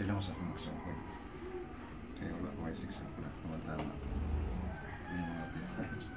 Diyan ako sa kumagsukod. Kaya wala ko ay 6 o'clock. Tama-tama. May mga difference.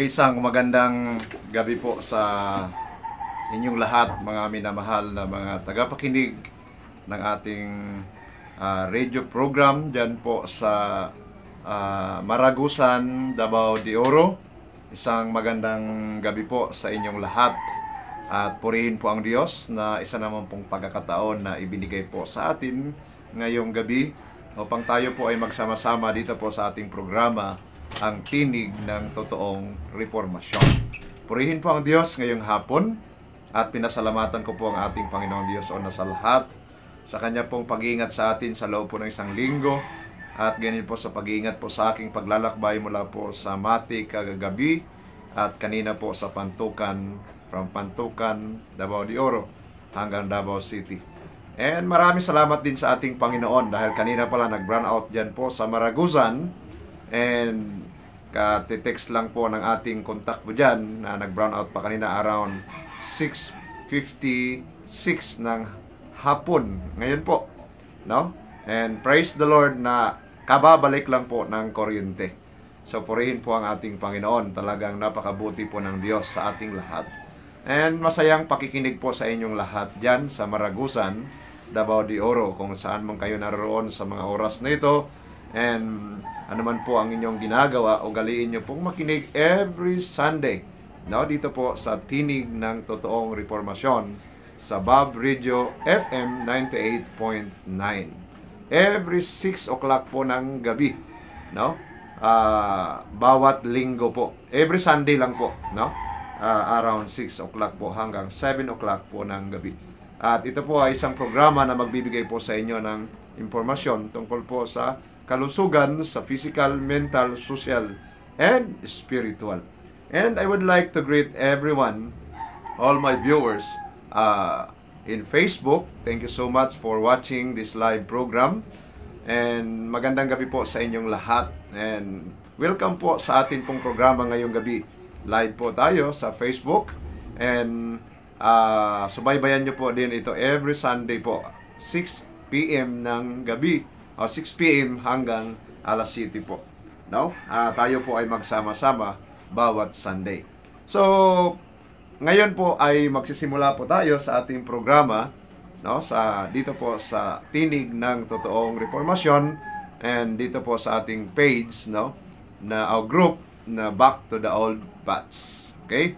Kaisang magandang gabi po sa inyong lahat mga minamahal na mga tagapakinig ng ating uh, radio program dyan po sa uh, Maragusan, Davao de Oro. Isang magandang gabi po sa inyong lahat at purihin po ang Diyos na isa naman pong pagkakataon na ibinigay po sa atin ngayong gabi upang tayo po ay magsama-sama dito po sa ating programa ang tinig ng totoong reformasyon. Purihin po ang Diyos ngayong hapon at pinasalamatan ko po ang ating Panginoong Diyos o na sa lahat sa kanya pong pag-iingat sa atin sa loob po ng isang linggo at ganyan po sa pag-iingat po sa aking paglalakbay mula po sa Mati kagagabi at kanina po sa Pantukan from Pantukan, Davao de Oro hanggang Davao City. And maraming salamat din sa ating Panginoon dahil kanina pala nag-brown out dyan po sa Maraguzan And kate-text lang po ng ating contact po dyan na nag-brown out pa kanina around 6.56 ng hapon. Ngayon po. No? And praise the Lord na kababalik lang po ng kuryente. So purihin po ang ating Panginoon. Talagang napakabuti po ng Diyos sa ating lahat. And masayang pakikinig po sa inyong lahat dyan sa Maragusan, Davao de Oro, kung saan man kayo naroon sa mga oras na ito. And ano man po ang inyong ginagawa o galiin niyo pong makinig every Sunday. No, dito po sa Tinig ng Totoong Reformasyon sa Bob Radio FM 98.9. Every 6 o'clock po ng gabi, no? Uh, bawat linggo po. Every Sunday lang po, no? Uh, around 6 o'clock po hanggang 7 o'clock po ng gabi. At ito po ay isang programa na magbibigay po sa inyo ng impormasyon tungkol po sa kalusugan sa physical, mental, social, and spiritual. And I would like to greet everyone, all my viewers uh, in Facebook. Thank you so much for watching this live program. And magandang gabi po sa inyong lahat. And welcome po sa atin pong programa ngayong gabi. Live po tayo sa Facebook. And uh, subaybayan nyo po din ito every Sunday po, 6 p.m. ng gabi uh, ah, 6 p.m. hanggang alas 7 po. No? Uh, tayo po ay magsama-sama bawat Sunday. So, ngayon po ay magsisimula po tayo sa ating programa no sa dito po sa tinig ng totoong reformasyon and dito po sa ating page no na our group na back to the old paths okay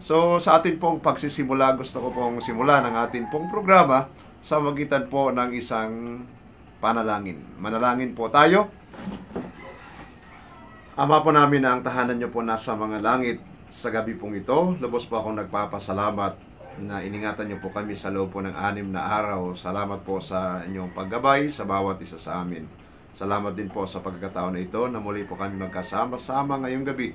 so sa atin pong pagsisimula gusto ko pong simulan ang ating pong programa sa magitan po ng isang panalangin. Manalangin po tayo. Ama po namin na ang tahanan niyo po nasa mga langit sa gabi pong ito. Lubos po akong nagpapasalamat na iningatan niyo po kami sa loob po ng anim na araw. Salamat po sa inyong paggabay sa bawat isa sa amin. Salamat din po sa pagkakataon na ito na muli po kami magkasama-sama ngayong gabi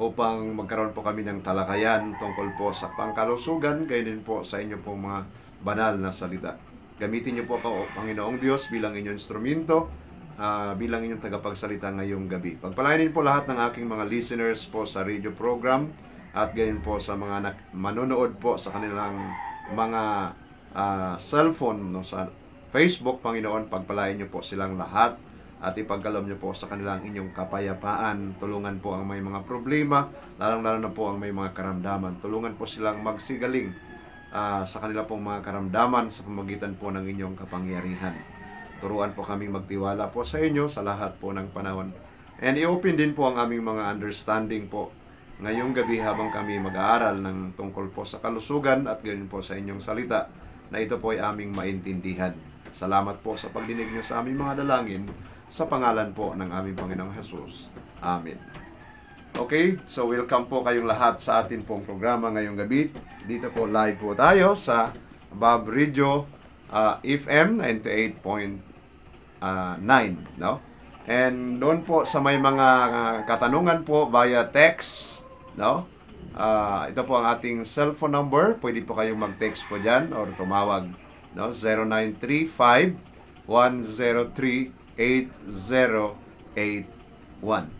upang magkaroon po kami ng talakayan tungkol po sa pangkalusugan, gayon din po sa inyo pong mga banal na salita. Gamitin niyo po ako, o oh, Panginoong Diyos, bilang inyong instrumento, uh, bilang inyong tagapagsalita ngayong gabi. Pagpalainin po lahat ng aking mga listeners po sa radio program at gayon po sa mga anak, manonood po sa kanilang mga uh, cellphone no, sa Facebook, Panginoon, pagpalain niyo po silang lahat at ipagkalam niyo po sa kanilang inyong kapayapaan. Tulungan po ang may mga problema, lalong-lalo na po ang may mga karamdaman. Tulungan po silang magsigaling uh, sa kanila pong mga karamdaman sa pamagitan po ng inyong kapangyarihan. Turuan po kaming magtiwala po sa inyo sa lahat po ng panahon. And i-open din po ang aming mga understanding po ngayong gabi habang kami mag-aaral ng tungkol po sa kalusugan at ganyan po sa inyong salita na ito po ay aming maintindihan. Salamat po sa pagdinig niyo sa aming mga dalangin sa pangalan po ng aming Panginoong Hesus. Amen. Okay? So, welcome po kayong lahat sa atin pong programa ngayong gabi. Dito po live po tayo sa Bob Radio uh, FM 98.9. Uh, no? And doon po sa may mga uh, katanungan po via text, no? Uh, ito po ang ating cellphone number. Pwede po kayong mag-text po dyan or tumawag. No? 0935 103 8081.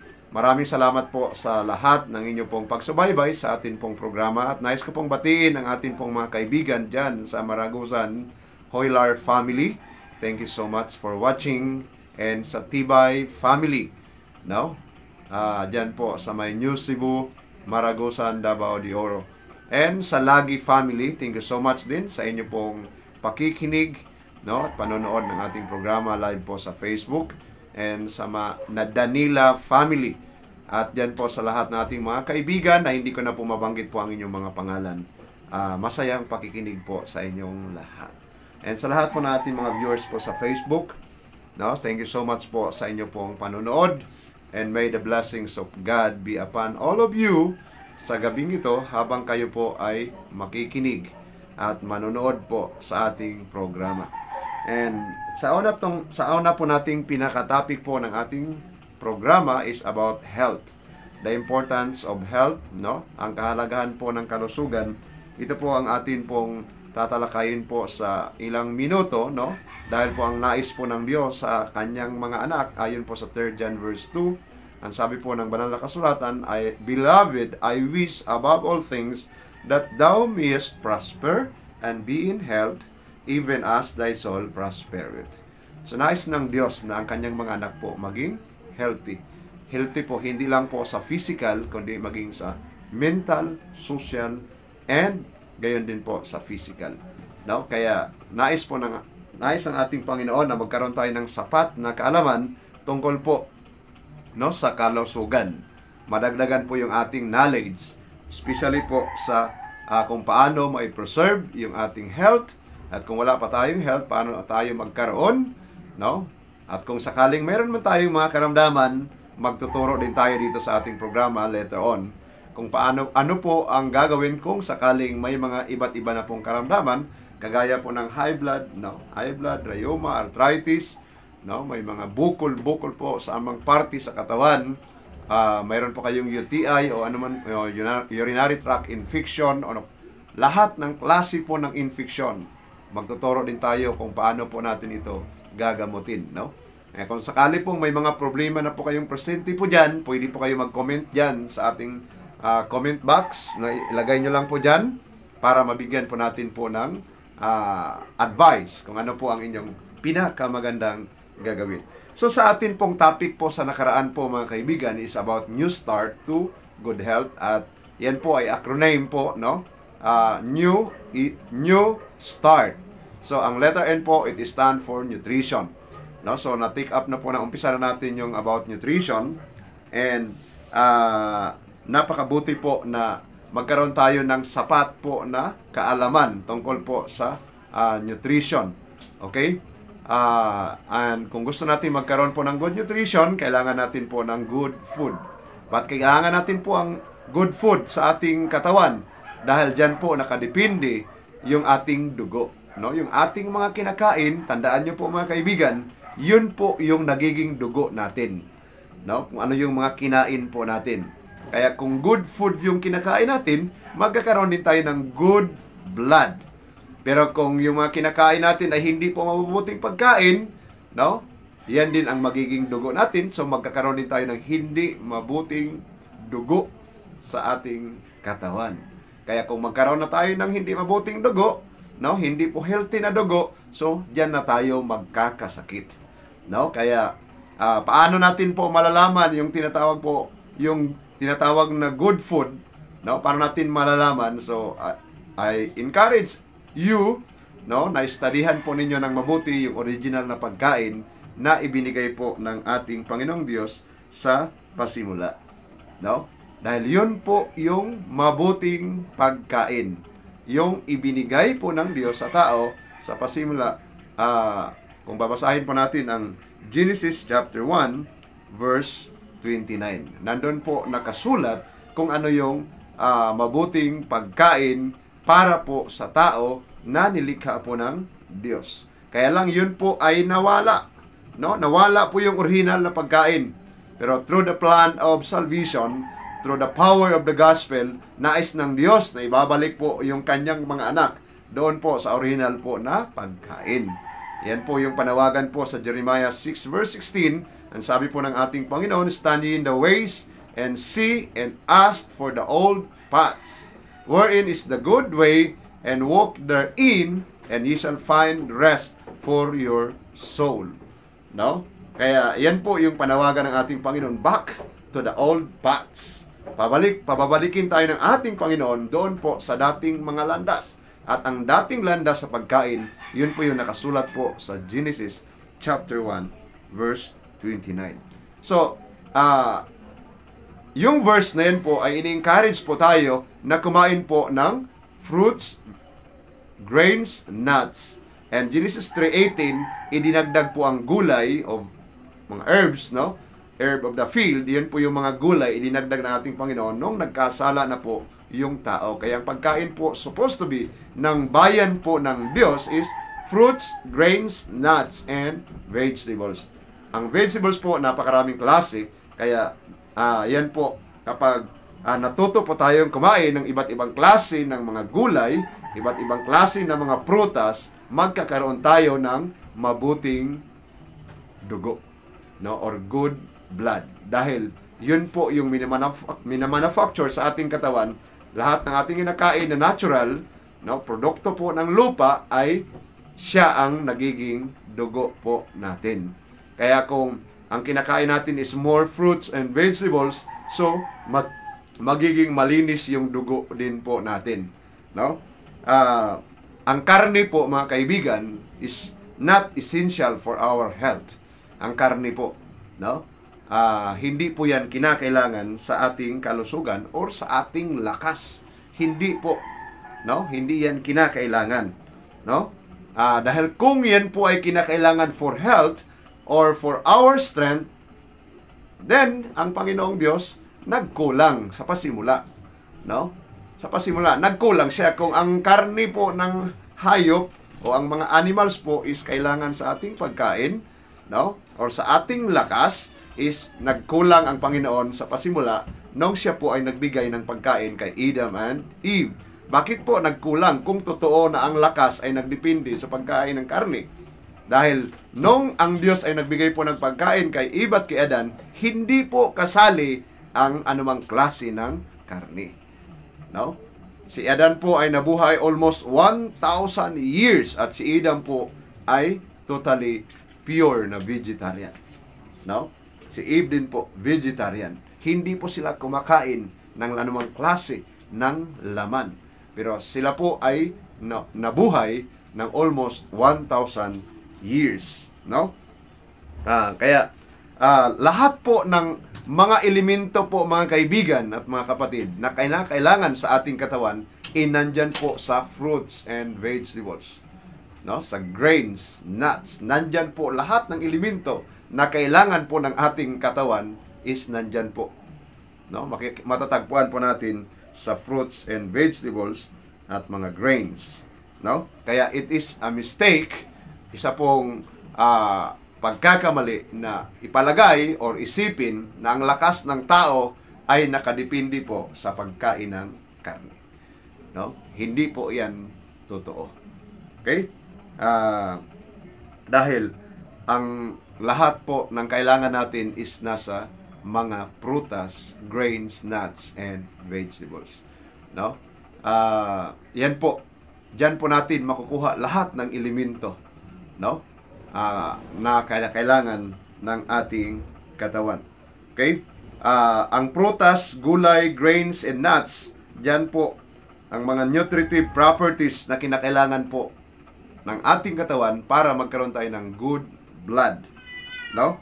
Maraming salamat po sa lahat ng inyo pong pagsubaybay sa atin pong programa at nais ko pong batiin ang atin pong mga kaibigan dyan sa Maragusan Hoylar Family. Thank you so much for watching and sa Tibay Family. No? Uh, ah, dyan po sa may New Cebu, Maragusan, Davao de Oro. And sa Lagi Family, thank you so much din sa inyo pong pakikinig no? at panonood ng ating programa live po sa Facebook and sa na Danila family. At yan po sa lahat nating mga kaibigan na hindi ko na po mabanggit po ang inyong mga pangalan. Uh, ah, masayang pakikinig po sa inyong lahat. And sa lahat po na mga viewers po sa Facebook, no, thank you so much po sa inyo pong panonood. And may the blessings of God be upon all of you sa gabing ito habang kayo po ay makikinig at manonood po sa ating programa. And sa una, tong, sa una po nating pinaka-topic po ng ating programa is about health. The importance of health, no? Ang kahalagahan po ng kalusugan. Ito po ang atin pong tatalakayin po sa ilang minuto, no? Dahil po ang nais po ng Diyos sa kanyang mga anak, ayon po sa 3 John verse 2, ang sabi po ng banal na kasulatan ay, Beloved, I wish above all things that thou mayest prosper and be in health, even as thy soul prospereth. So nais ng Diyos na ang kanyang mga anak po maging healthy. Healthy po hindi lang po sa physical kundi maging sa mental, social, and gayon din po sa physical. No? Kaya nais po ng nais ng ating Panginoon na magkaroon tayo ng sapat na kaalaman tungkol po no sa kalusugan. Madagdagan po yung ating knowledge, especially po sa uh, kung paano ma-preserve yung ating health at kung wala pa tayong health, paano tayo magkaroon? No? At kung sakaling meron man tayong mga karamdaman, magtuturo din tayo dito sa ating programa later on kung paano ano po ang gagawin kung sakaling may mga iba't iba na pong karamdaman kagaya po ng high blood, no, high blood, rheuma, arthritis, no, may mga bukol-bukol po sa amang parte sa katawan. Uh, mayroon po kayong UTI o anuman o urinary tract infection o lahat ng klase po ng infection magtuturo din tayo kung paano po natin ito gagamutin, no? Eh, kung sakali pong may mga problema na po kayong presente po dyan, pwede po kayo mag-comment dyan sa ating uh, comment box na ilagay nyo lang po dyan para mabigyan po natin po ng uh, advice kung ano po ang inyong pinakamagandang gagawin. So sa atin pong topic po sa nakaraan po mga kaibigan is about New Start to Good Health at yan po ay acronym po, no? uh, new new start. So ang letter N po it stand for nutrition. No? So na-take up na po na umpisa na natin yung about nutrition and uh, napakabuti po na magkaroon tayo ng sapat po na kaalaman tungkol po sa uh, nutrition. Okay? Uh, and kung gusto natin magkaroon po ng good nutrition, kailangan natin po ng good food. But kailangan natin po ang good food sa ating katawan dahil dyan po nakadepende yung ating dugo. No? Yung ating mga kinakain, tandaan nyo po mga kaibigan, yun po yung nagiging dugo natin. No? Kung ano yung mga kinain po natin. Kaya kung good food yung kinakain natin, magkakaroon din tayo ng good blood. Pero kung yung mga kinakain natin ay hindi po mabubuting pagkain, no? Yan din ang magiging dugo natin. So magkakaroon din tayo ng hindi mabuting dugo sa ating katawan. Kaya kung magkaroon na tayo ng hindi mabuting dugo, no, hindi po healthy na dugo, so diyan na tayo magkakasakit. No? Kaya uh, paano natin po malalaman yung tinatawag po yung tinatawag na good food, no? Paano natin malalaman? So uh, I encourage you no, na istadihan po ninyo ng mabuti yung original na pagkain na ibinigay po ng ating Panginoong Diyos sa pasimula. No? Dahil yun po yung mabuting pagkain. Yung ibinigay po ng Diyos sa tao sa pasimula. Uh, kung babasahin po natin ang Genesis chapter 1 verse 29. Nandun po nakasulat kung ano yung uh, mabuting pagkain para po sa tao na nilikha po ng Diyos. Kaya lang yun po ay nawala. No? Nawala po yung original na pagkain. Pero through the plan of salvation, through the power of the gospel, nais ng Diyos na ibabalik po yung kanyang mga anak doon po sa original po na pagkain. Yan po yung panawagan po sa Jeremiah 6 verse 16. Ang sabi po ng ating Panginoon, Stand ye in the ways and see and ask for the old paths, wherein is the good way, and walk therein, and ye shall find rest for your soul. No? Kaya yan po yung panawagan ng ating Panginoon, back to the old paths. Pabalik, pababalikin tayo ng ating Panginoon doon po sa dating mga landas. At ang dating landas sa pagkain, yun po yung nakasulat po sa Genesis chapter 1 verse 29. So, uh, yung verse na yun po ay ini-encourage po tayo na kumain po ng fruits, grains, nuts. And Genesis 3.18, idinagdag po ang gulay o mga herbs, no? herb of the field, yun po yung mga gulay idinagdag na ating Panginoon nung nagkasala na po yung tao. Kaya ang pagkain po supposed to be ng bayan po ng Diyos is fruits, grains, nuts, and vegetables. Ang vegetables po, napakaraming klase. Kaya, uh, yan po, kapag uh, natuto po tayong kumain ng iba't ibang klase ng mga gulay, iba't ibang klase ng mga prutas, magkakaroon tayo ng mabuting dugo no or good blood. Dahil yun po yung minamanuf- minamanufacture sa ating katawan. Lahat ng ating kinakain na natural, no, produkto po ng lupa ay siya ang nagiging dugo po natin. Kaya kung ang kinakain natin is more fruits and vegetables, so mag magiging malinis yung dugo din po natin. No? Uh, ang karne po mga kaibigan is not essential for our health. Ang karne po, no? uh, hindi po yan kinakailangan sa ating kalusugan or sa ating lakas. Hindi po, no? Hindi yan kinakailangan, no? Uh, dahil kung yan po ay kinakailangan for health or for our strength, then ang Panginoong Diyos nagkulang sa pasimula, no? Sa pasimula, nagkulang siya kung ang karne po ng hayop o ang mga animals po is kailangan sa ating pagkain, no? Or sa ating lakas, is nagkulang ang Panginoon sa pasimula nung siya po ay nagbigay ng pagkain kay Adam and Eve. Bakit po nagkulang kung totoo na ang lakas ay nagdepende sa pagkain ng karne? Dahil nung ang Diyos ay nagbigay po ng pagkain kay Eve at kay Adan, hindi po kasali ang anumang klase ng karne. No? Si Adan po ay nabuhay almost 1,000 years at si Adam po ay totally pure na vegetarian. No? Si Eve din po, vegetarian. Hindi po sila kumakain ng anumang klase ng laman. Pero sila po ay na, nabuhay ng almost 1,000 years. No? Ah, kaya, ah, lahat po ng mga elemento po mga kaibigan at mga kapatid na kailangan sa ating katawan inandyan eh, po sa fruits and vegetables. No? Sa grains, nuts, nandyan po lahat ng elemento na kailangan po ng ating katawan is nandyan po. No? Matatagpuan po natin sa fruits and vegetables at mga grains. No? Kaya it is a mistake, isa pong uh, pagkakamali na ipalagay or isipin na ang lakas ng tao ay nakadepende po sa pagkain ng karne. No? Hindi po 'yan totoo. Okay? Uh, dahil ang lahat po ng kailangan natin is nasa mga prutas, grains, nuts, and vegetables. No? Uh, yan po. Diyan po natin makukuha lahat ng elemento no? Uh, na kailangan ng ating katawan. Okay? Uh, ang prutas, gulay, grains, and nuts, diyan po ang mga nutritive properties na kinakailangan po ng ating katawan para magkaroon tayo ng good blood no?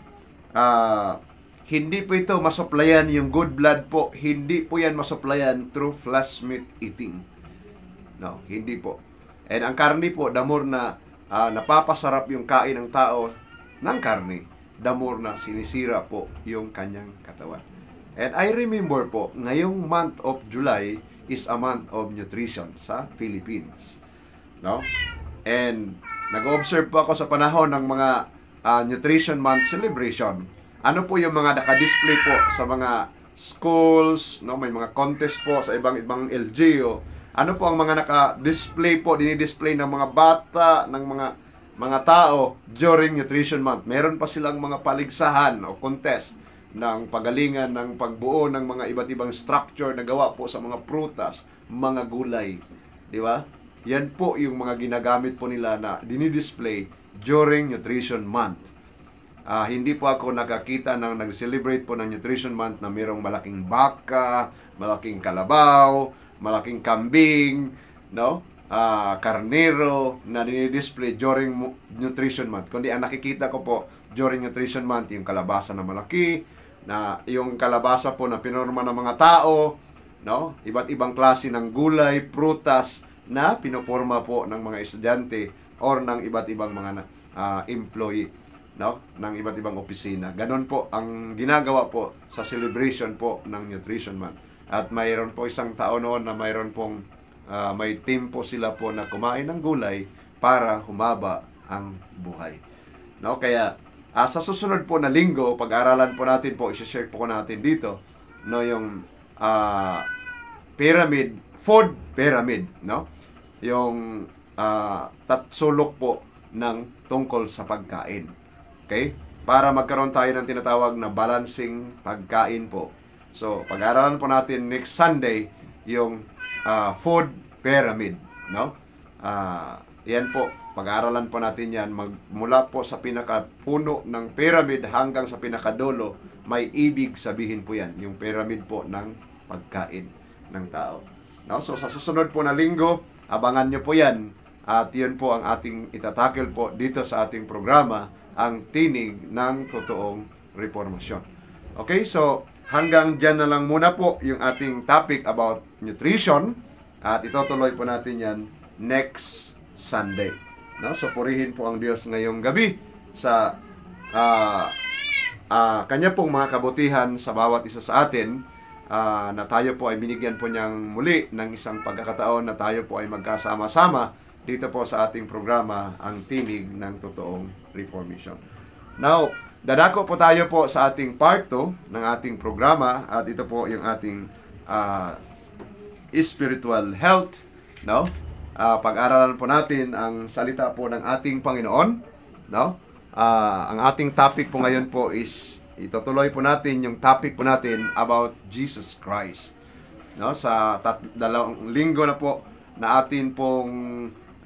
Uh, hindi po ito masuplayan yung good blood po. Hindi po yan masuplayan through flesh meat eating. No, hindi po. And ang karne po, the na uh, napapasarap yung kain ng tao ng karne, the na sinisira po yung kanyang katawan. And I remember po, ngayong month of July is a month of nutrition sa Philippines. No? And nag-observe po ako sa panahon ng mga uh, Nutrition Month celebration. Ano po yung mga naka-display po sa mga schools, no? may mga contest po sa ibang ibang LGU. Ano po ang mga naka-display po, dinidisplay ng mga bata, ng mga mga tao during Nutrition Month. Meron pa silang mga paligsahan o contest ng pagalingan ng pagbuo ng mga iba't ibang structure na gawa po sa mga prutas, mga gulay. Di ba? Yan po yung mga ginagamit po nila na dinidisplay during Nutrition Month. Uh, hindi po ako nakakita ng nag-celebrate po ng Nutrition Month na mayroong malaking baka, malaking kalabaw, malaking kambing, no? Uh, karnero na dinidisplay during Nutrition Month. Kundi ang nakikita ko po during Nutrition Month, yung kalabasa na malaki, na yung kalabasa po na pinorma ng mga tao, no? Iba't ibang klase ng gulay, prutas na pinoporma po ng mga estudyante or ng iba't ibang mga uh, employee no ng iba't ibang opisina. Ganon po ang ginagawa po sa celebration po ng Nutrition Month. At mayroon po isang taon noon na mayroon pong uh, may team po sila po na kumain ng gulay para humaba ang buhay. No, kaya uh, sa susunod po na linggo, pag-aralan po natin po, i-share po natin dito no yung uh, pyramid, food pyramid, no? Yung uh, tatsulok po ng tungkol sa pagkain. Okay? Para magkaroon tayo ng tinatawag na balancing pagkain po. So, pag-aralan po natin next Sunday yung uh, food pyramid, no? Uh, yan po, pag-aralan po natin yan. magmula po sa pinakapuno ng pyramid hanggang sa pinakadulo, may ibig sabihin po yan, yung pyramid po ng pagkain ng tao. No? So, sa susunod po na linggo, abangan nyo po yan at yun po ang ating itatakil po dito sa ating programa, ang tinig ng totoong reformasyon. Okay, so hanggang dyan na lang muna po yung ating topic about nutrition. At itutuloy po natin yan next Sunday. No? So purihin po ang Diyos ngayong gabi sa uh, uh, kanya pong mga kabutihan sa bawat isa sa atin uh, na tayo po ay binigyan po niyang muli ng isang pagkakataon na tayo po ay magkasama-sama dito po sa ating programa ang tinig ng totoong reformation. Now, dadako po tayo po sa ating part 2 ng ating programa at ito po yung ating uh, spiritual health, no? Uh, pag-aralan po natin ang salita po ng ating Panginoon, no? Uh, ang ating topic po ngayon po is itutuloy po natin yung topic po natin about Jesus Christ. No, sa tat- dalawang linggo na po na atin pong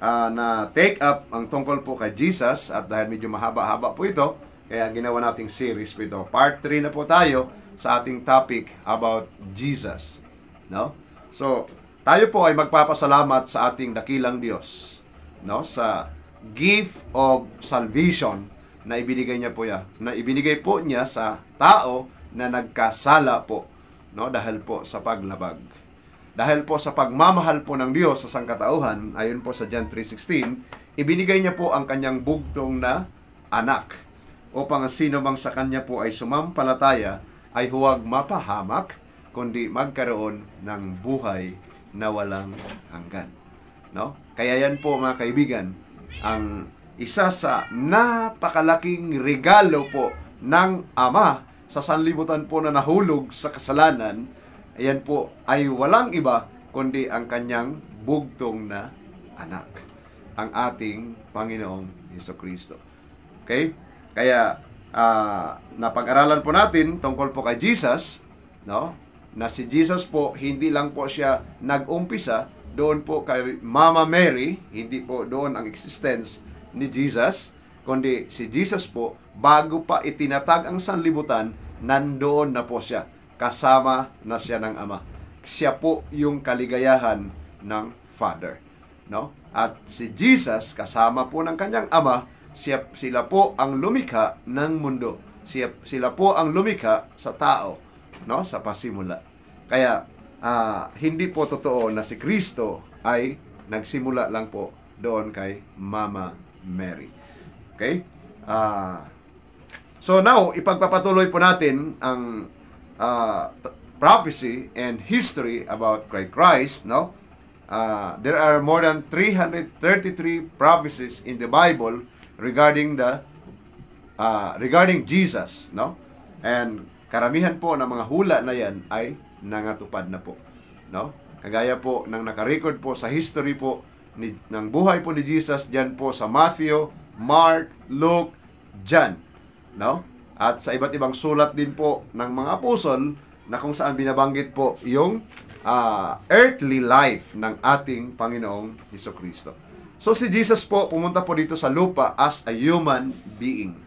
uh, na take up ang tungkol po kay Jesus at dahil medyo mahaba-haba po ito, kaya ginawa nating series po ito. Part 3 na po tayo sa ating topic about Jesus. No? So, tayo po ay magpapasalamat sa ating dakilang Diyos no sa gift of salvation na ibinigay niya po ya na ibinigay po niya sa tao na nagkasala po no dahil po sa paglabag dahil po sa pagmamahal po ng Diyos sa sangkatauhan, ayon po sa John 3.16, ibinigay niya po ang kanyang bugtong na anak upang sino mang sa kanya po ay sumampalataya ay huwag mapahamak kundi magkaroon ng buhay na walang hanggan. No? Kaya yan po mga kaibigan, ang isa sa napakalaking regalo po ng Ama sa sanlibutan po na nahulog sa kasalanan ayan po ay walang iba kundi ang kanyang bugtong na anak, ang ating Panginoong Heso Kristo. Okay? Kaya uh, napag-aralan po natin tungkol po kay Jesus, no? Na si Jesus po hindi lang po siya nag-umpisa doon po kay Mama Mary, hindi po doon ang existence ni Jesus, kundi si Jesus po bago pa itinatag ang sanlibutan, nandoon na po siya kasama na siya ng ama. Siya po yung kaligayahan ng Father. No? At si Jesus, kasama po ng kanyang ama, siya, sila po ang lumika ng mundo. Siya, sila po ang lumika sa tao no? sa pasimula. Kaya uh, hindi po totoo na si Kristo ay nagsimula lang po doon kay Mama Mary. Okay? Uh, so now, ipagpapatuloy po natin ang uh, prophecy and history about Christ, no? Uh, there are more than 333 prophecies in the Bible regarding the uh, regarding Jesus, no? And karamihan po ng mga hula na yan ay nangatupad na po, no? Kagaya po ng nakarecord po sa history po ni, ng buhay po ni Jesus diyan po sa Matthew, Mark, Luke, John, no? at sa iba't ibang sulat din po ng mga apostol na kung saan binabanggit po yung uh, earthly life ng ating Panginoong Heso Kristo. So si Jesus po pumunta po dito sa lupa as a human being.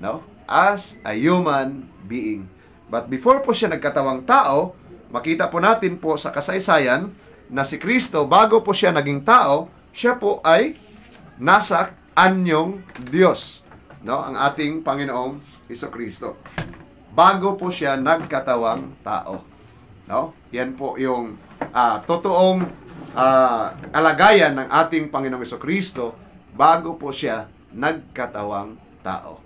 No? As a human being. But before po siya nagkatawang tao, makita po natin po sa kasaysayan na si Kristo bago po siya naging tao, siya po ay nasa anyong Diyos. No? Ang ating Panginoong Iso Kristo. Bago po siya nagkatawang tao. No? Yan po yung uh, totoong uh, ah, alagayan ng ating Panginoong Iso Kristo bago po siya nagkatawang tao.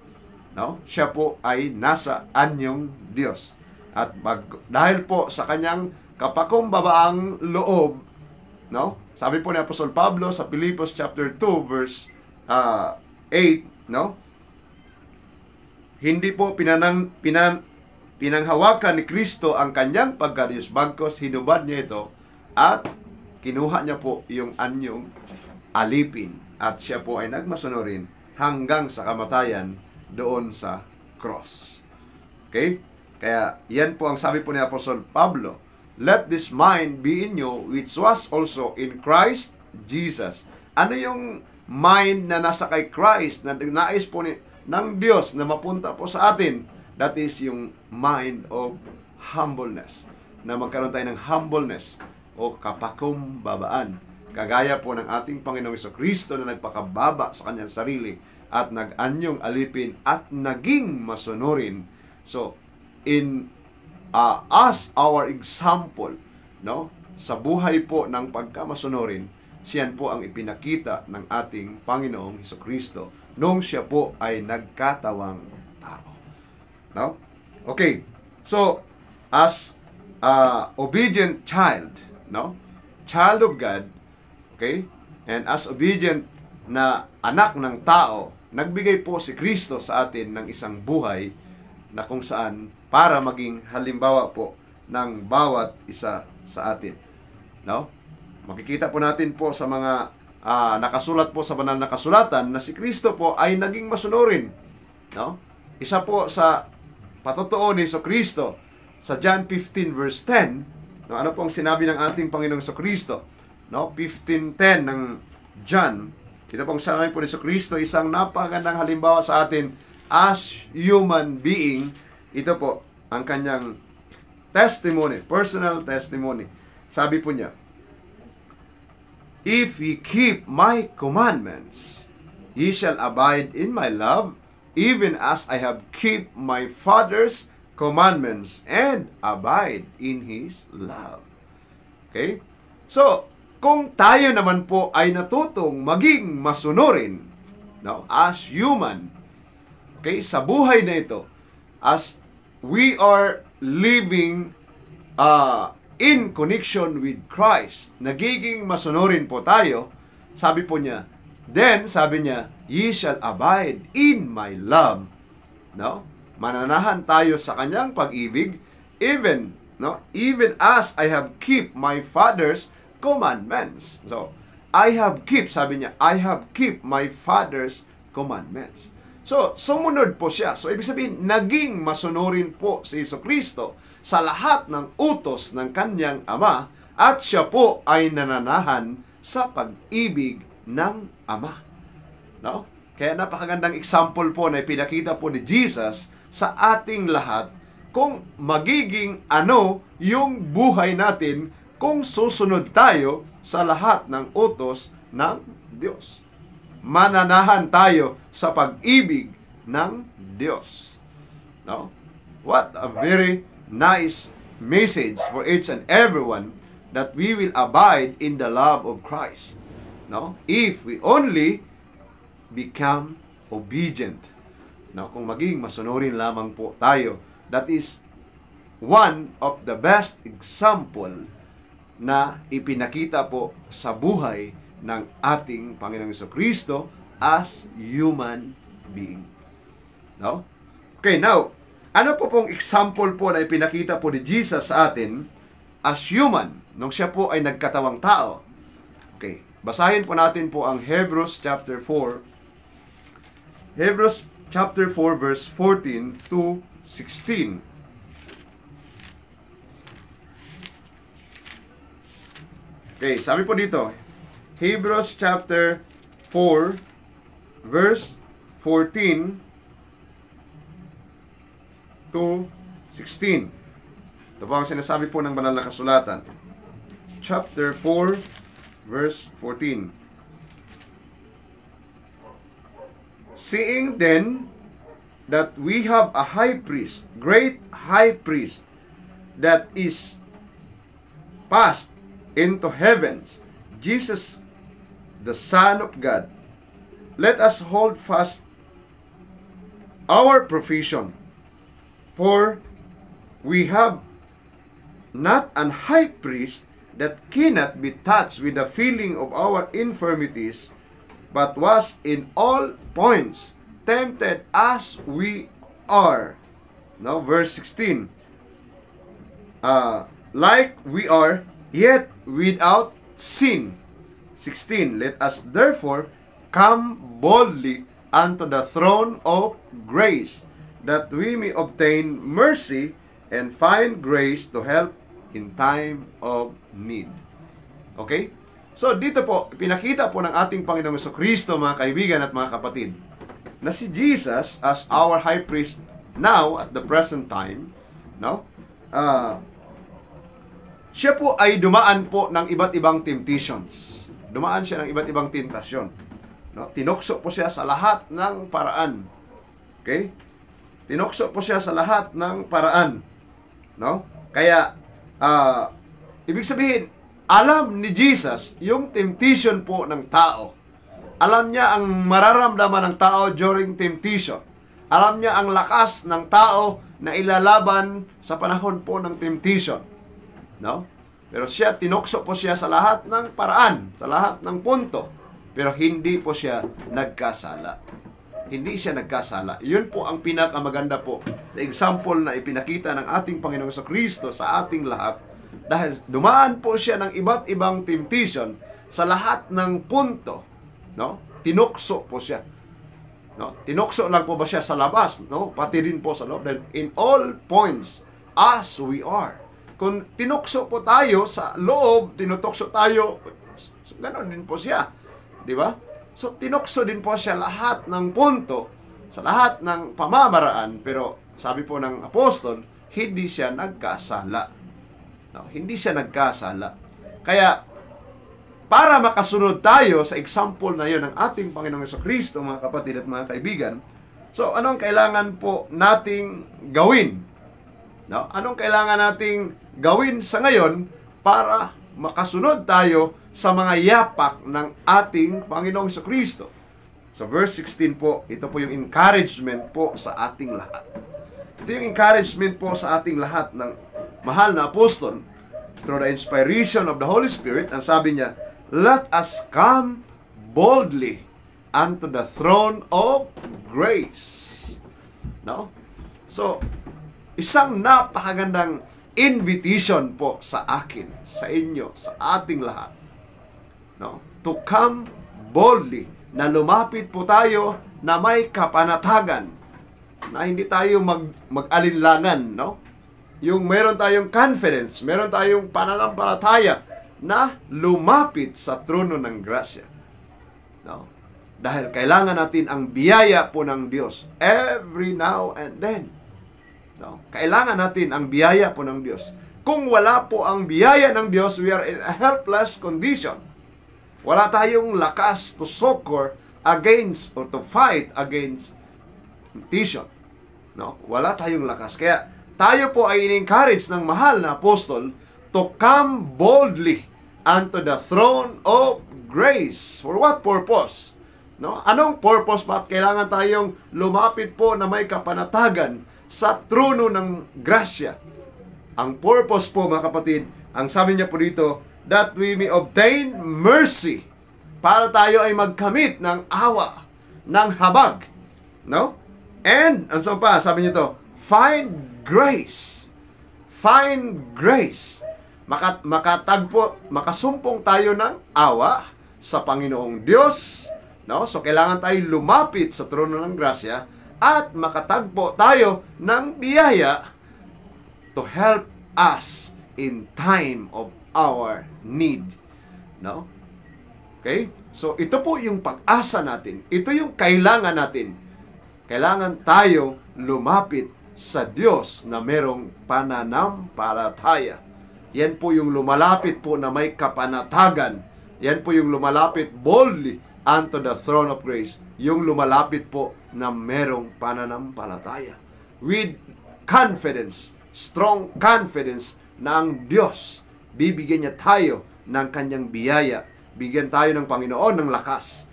No? Siya po ay nasa anyong Diyos. At bago, dahil po sa kanyang kapakumbabaang loob, no? Sabi po ni Apostol Pablo sa Pilipos chapter 2 verse uh, ah, 8, no? Hindi po pinanang, pinan, pinanghawakan ni Kristo ang kanyang pagkadiyos. Bagkos hinubad niya ito at kinuha niya po yung anyong alipin. At siya po ay nagmasunurin hanggang sa kamatayan doon sa cross. Okay? Kaya yan po ang sabi po ni Apostol Pablo. Let this mind be in you which was also in Christ Jesus. Ano yung mind na nasa kay Christ na nais po ni ng Diyos na mapunta po sa atin, that is yung mind of humbleness. Na magkaroon tayo ng humbleness o kapakumbabaan. Kagaya po ng ating Panginoong Iso Kristo na nagpakababa sa kanyang sarili at nag-anyong alipin at naging masunurin. So, in uh, as our example, no? Sa buhay po ng pagkamasunurin, siyan po ang ipinakita ng ating Panginoong Hesus Kristo nung siya po ay nagkatawang tao. No? Okay. So, as a obedient child, no? Child of God, okay? And as obedient na anak ng tao, nagbigay po si Kristo sa atin ng isang buhay na kung saan para maging halimbawa po ng bawat isa sa atin. No? Makikita po natin po sa mga uh, nakasulat po sa banal na kasulatan na si Kristo po ay naging masunurin. No? Isa po sa patotoo ni So Kristo sa John 15 verse 10, no, ano po ang sinabi ng ating Panginoong So Kristo? No? 15.10 ng John. Kita po ang sinabi po ni So Kristo, isang napakagandang halimbawa sa atin as human being. Ito po ang kanyang testimony, personal testimony. Sabi po niya, If ye keep my commandments, ye shall abide in my love, even as I have kept my Father's commandments and abide in His love. Okay? So, kung tayo naman po ay natutong maging masunurin no, as human, okay, sa buhay na ito, as we are living uh, in connection with Christ. Nagiging masunurin po tayo. Sabi po niya, then sabi niya, ye shall abide in my love. No? Mananahan tayo sa kanyang pag-ibig even no even as I have keep my father's commandments. So, I have keep, sabi niya, I have keep my father's commandments. So, sumunod po siya. So, ibig sabihin, naging masunurin po si Iso Kristo sa lahat ng utos ng kanyang ama at siya po ay nananahan sa pag-ibig ng ama. No? Kaya napakagandang example po na ipinakita po ni Jesus sa ating lahat kung magiging ano yung buhay natin kung susunod tayo sa lahat ng utos ng Diyos. Mananahan tayo sa pag-ibig ng Diyos. No? What a very nice message for each and everyone that we will abide in the love of Christ. No? If we only become obedient. No? Kung maging masunurin lamang po tayo. That is one of the best example na ipinakita po sa buhay ng ating Panginoong Kristo as human being. No? Okay, now, ano po pong example po na ipinakita po ni Jesus sa atin as human nung siya po ay nagkatawang tao? Okay, basahin po natin po ang Hebrews chapter 4. Hebrews chapter 4 verse 14 to 16. Okay, sabi po dito, Hebrews chapter 4 verse 14 2.16. Ito po ang sinasabi po ng banal na kasulatan. Chapter 4, verse 14. Seeing then that we have a high priest, great high priest, that is passed into heavens, Jesus, the Son of God, let us hold fast our profession. For we have not an high priest that cannot be touched with the feeling of our infirmities, but was in all points tempted as we are. Now, verse 16. Uh, like we are, yet without sin. 16. Let us therefore come boldly unto the throne of grace that we may obtain mercy and find grace to help in time of need. Okay? So dito po, pinakita po ng ating Panginoong so Kristo mga kaibigan at mga kapatid, na si Jesus as our high priest now at the present time, no? Uh, siya po ay dumaan po ng iba't ibang temptations. Dumaan siya ng iba't ibang tentasyon. No? Tinokso po siya sa lahat ng paraan. Okay? Tinokso po siya sa lahat ng paraan. No? Kaya, uh, ibig sabihin, alam ni Jesus yung temptation po ng tao. Alam niya ang mararamdaman ng tao during temptation. Alam niya ang lakas ng tao na ilalaban sa panahon po ng temptation. No? Pero siya, tinokso po siya sa lahat ng paraan, sa lahat ng punto. Pero hindi po siya nagkasala hindi siya nagkasala. Yun po ang pinakamaganda po sa example na ipinakita ng ating Panginoong sa Kristo sa ating lahat. Dahil dumaan po siya ng iba't ibang temptation sa lahat ng punto. No? Tinukso po siya. No? Tinukso lang po ba siya sa labas? No? Pati rin po sa loob. Dahil in all points, as we are. Kung tinukso po tayo sa loob, tinutukso tayo, ganun din po siya. Di ba? So, tinokso din po siya lahat ng punto sa lahat ng pamamaraan. Pero, sabi po ng apostol, hindi siya nagkasala. No, hindi siya nagkasala. Kaya, para makasunod tayo sa example na yon ng ating Panginoong Kristo, mga kapatid at mga kaibigan, so anong kailangan po nating gawin? No? Anong kailangan nating gawin sa ngayon para makasunod tayo sa mga yapak ng ating Panginoong sa Kristo. Sa verse 16 po, ito po yung encouragement po sa ating lahat. Ito yung encouragement po sa ating lahat ng mahal na apostol through the inspiration of the Holy Spirit. Ang sabi niya, Let us come boldly unto the throne of grace. No? So, isang napakagandang invitation po sa akin, sa inyo, sa ating lahat No? To come boldly, na lumapit po tayo na may kapanatagan, na hindi tayo mag, mag-alinlangan, no? Yung meron tayong confidence, meron tayong pananampalataya na lumapit sa trono ng grasya. No? Dahil kailangan natin ang biyaya po ng Diyos every now and then. No? Kailangan natin ang biyaya po ng Diyos. Kung wala po ang biyaya ng Diyos we are in a helpless condition. Wala tayong lakas to soccer against or to fight against temptation. No? Wala tayong lakas. Kaya tayo po ay in-encourage ng mahal na apostol to come boldly unto the throne of grace. For what purpose? No? Anong purpose ba't kailangan tayong lumapit po na may kapanatagan sa trono ng grasya? Ang purpose po mga kapatid, ang sabi niya po dito, that we may obtain mercy para tayo ay magkamit ng awa, ng habag. No? And, ano so pa, sabi niyo to, find grace. Find grace. Makat makatagpo, makasumpong tayo ng awa sa Panginoong Diyos. No? So, kailangan tayo lumapit sa trono ng grasya at makatagpo tayo ng biyaya to help us in time of our need. No? Okay? So, ito po yung pag-asa natin. Ito yung kailangan natin. Kailangan tayo lumapit sa Diyos na merong pananampalataya. Yan po yung lumalapit po na may kapanatagan. Yan po yung lumalapit boldly unto the throne of grace. Yung lumalapit po na merong pananampalataya. With confidence, strong confidence na ang Diyos bibigyan niya tayo ng kanyang biyaya. Bigyan tayo ng Panginoon ng lakas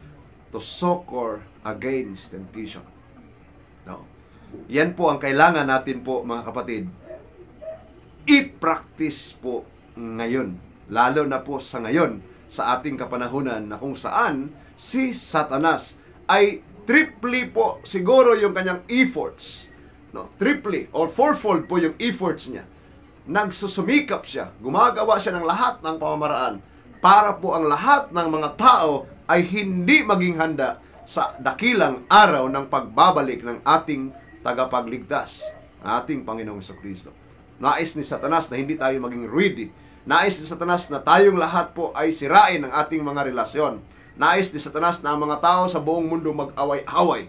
to succor against temptation. No. Yan po ang kailangan natin po mga kapatid. I-practice po ngayon. Lalo na po sa ngayon sa ating kapanahunan na kung saan si Satanas ay triply po siguro yung kanyang efforts. No, triply or fourfold po yung efforts niya nagsusumikap siya, gumagawa siya ng lahat ng pamamaraan para po ang lahat ng mga tao ay hindi maging handa sa dakilang araw ng pagbabalik ng ating tagapagligtas, ating Panginoong Kristo. Nais ni Satanas na hindi tayo maging ready. Nais ni Satanas na tayong lahat po ay sirain ang ating mga relasyon. Nais ni Satanas na ang mga tao sa buong mundo mag-away-away.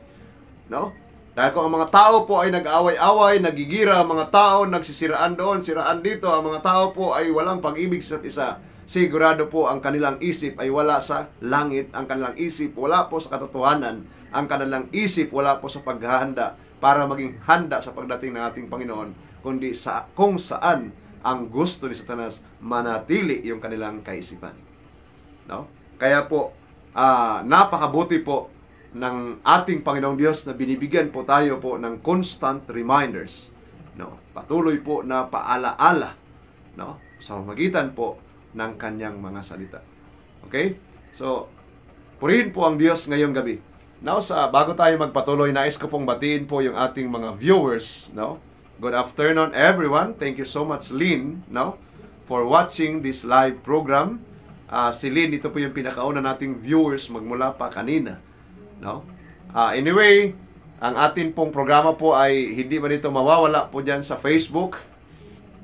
No? Dahil kung ang mga tao po ay nag-away-away, nagigira mga tao, nagsisiraan doon, siraan dito, ang mga tao po ay walang pag-ibig sa isa, sigurado po ang kanilang isip ay wala sa langit, ang kanilang isip wala po sa katotohanan, ang kanilang isip wala po sa paghahanda para maging handa sa pagdating ng ating Panginoon, kundi sa kung saan ang gusto ni Satanas manatili yung kanilang kaisipan. No? Kaya po, uh, napakabuti po ng ating Panginoong Diyos na binibigyan po tayo po ng constant reminders. No, patuloy po na paalaala no, sa magitan po ng kanyang mga salita. Okay? So, purihin po ang Diyos ngayong gabi. Now, sa bago tayo magpatuloy, nais ko pong batiin po yung ating mga viewers, no? Good afternoon everyone. Thank you so much Lynn, no? For watching this live program. Uh, si Lynn, ito po yung pinakauna nating viewers magmula pa kanina no? Uh, anyway, ang atin pong programa po ay hindi man ito mawawala po diyan sa Facebook.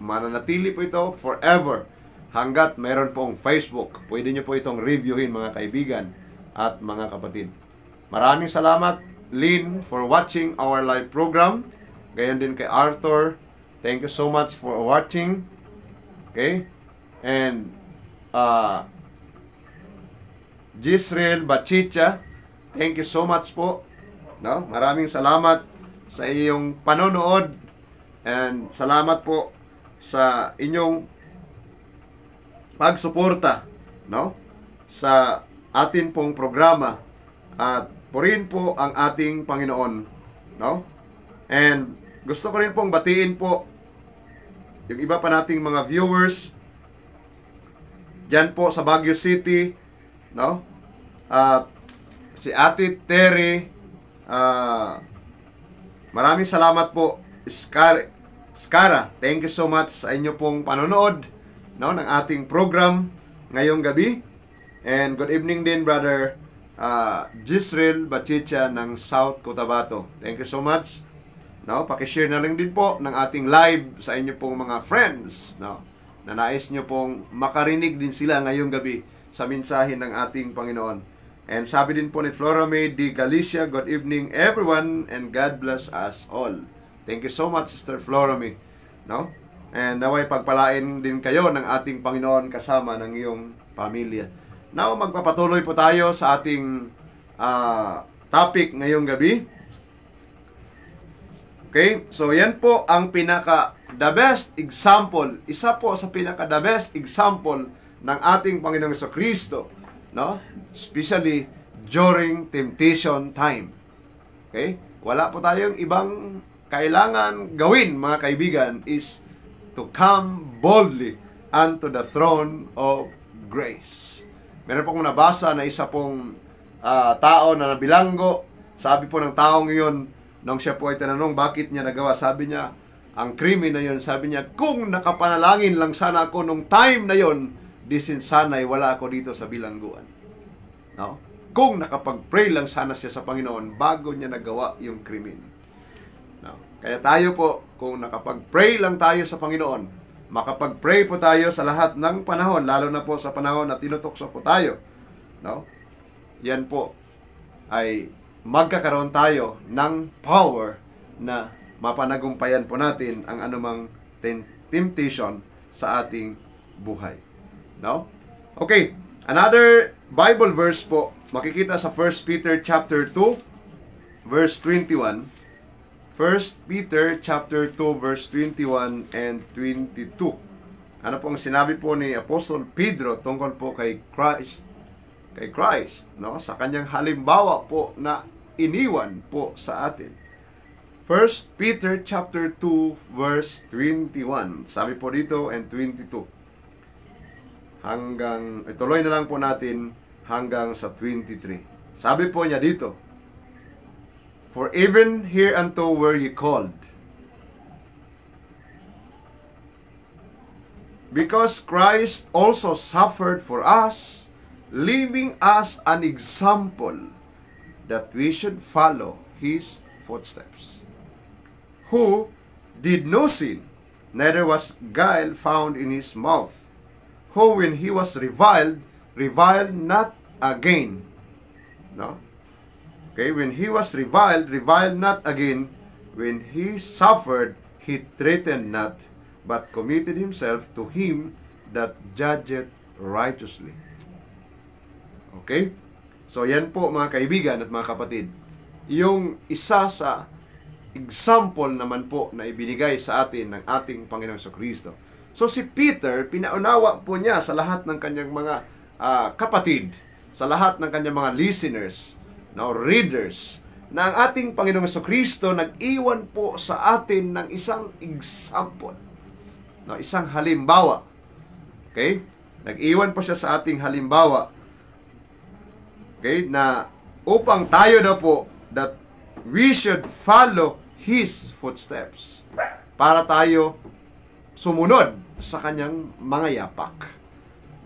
Mananatili po ito forever hanggat meron pong Facebook. Pwede niyo po itong reviewin mga kaibigan at mga kapatid. Maraming salamat Lynn for watching our live program. Gayon din kay Arthur. Thank you so much for watching. Okay? And uh, ah, Jisrael Bachicha Thank you so much po. No? Maraming salamat sa iyong panonood and salamat po sa inyong pagsuporta no sa atin pong programa at purin po ang ating Panginoon no and gusto ko rin pong batiin po yung iba pa nating mga viewers diyan po sa Baguio City no at si Ate Terry. Uh, maraming salamat po, Scar Skara. Thank you so much sa inyo pong panonood no, ng ating program ngayong gabi. And good evening din, Brother uh, ah, Jisrael Bachicha ng South Cotabato. Thank you so much. No, paki-share na lang din po ng ating live sa inyo pong mga friends, no. Na nais nyo pong makarinig din sila ngayong gabi sa mensahe ng ating Panginoon. And sabi din po ni Flora May de Galicia, good evening everyone and God bless us all. Thank you so much Sister Flora May. No? And naway pagpalain din kayo ng ating Panginoon kasama ng iyong pamilya. Now, magpapatuloy po tayo sa ating uh, topic ngayong gabi. Okay? So, yan po ang pinaka the best example. Isa po sa pinaka the best example ng ating Panginoong Kristo. So no? Especially during temptation time. Okay? Wala po tayong ibang kailangan gawin, mga kaibigan, is to come boldly unto the throne of grace. Meron pong nabasa na isa pong uh, tao na nabilanggo. Sabi po ng taong iyon, nung siya po ay tinanong bakit niya nagawa, sabi niya, ang krimen na yon, sabi niya, kung nakapanalangin lang sana ako nung time na yon, disin sana'y wala ako dito sa bilangguan. No? Kung nakapag-pray lang sana siya sa Panginoon bago niya nagawa yung krimen. No? Kaya tayo po, kung nakapag-pray lang tayo sa Panginoon, makapag-pray po tayo sa lahat ng panahon, lalo na po sa panahon na tinutokso po tayo. No? Yan po ay magkakaroon tayo ng power na mapanagumpayan po natin ang anumang temptation sa ating buhay. No? Okay, another Bible verse po, makikita sa 1 Peter chapter 2 verse 21. 1 Peter chapter 2 verse 21 and 22. Ano po ang sinabi po ni Apostle Pedro tungkol po kay Christ kay Christ, no? Sa kanyang halimbawa po na iniwan po sa atin. 1 Peter chapter 2 verse 21. Sabi po dito and 22 hanggang, ituloy eh, na lang po natin hanggang sa 23. Sabi po niya dito, For even here unto where ye called, because Christ also suffered for us, leaving us an example that we should follow His footsteps. Who did no sin, neither was guile found in His mouth who when he was reviled, reviled not again. No? Okay, when he was reviled, reviled not again. When he suffered, he threatened not, but committed himself to him that judgeth righteously. Okay? So, yan po mga kaibigan at mga kapatid. Yung isa sa example naman po na ibinigay sa atin ng ating Panginoong Kristo. So si Peter, pinaunawa po niya sa lahat ng kanyang mga uh, kapatid, sa lahat ng kanyang mga listeners, no, readers, na ang ating Panginoong Kristo nag-iwan po sa atin ng isang example, no, isang halimbawa. Okay? Nag-iwan po siya sa ating halimbawa. Okay? Na upang tayo na po that we should follow His footsteps para tayo sumunod sa kanyang mga yapak.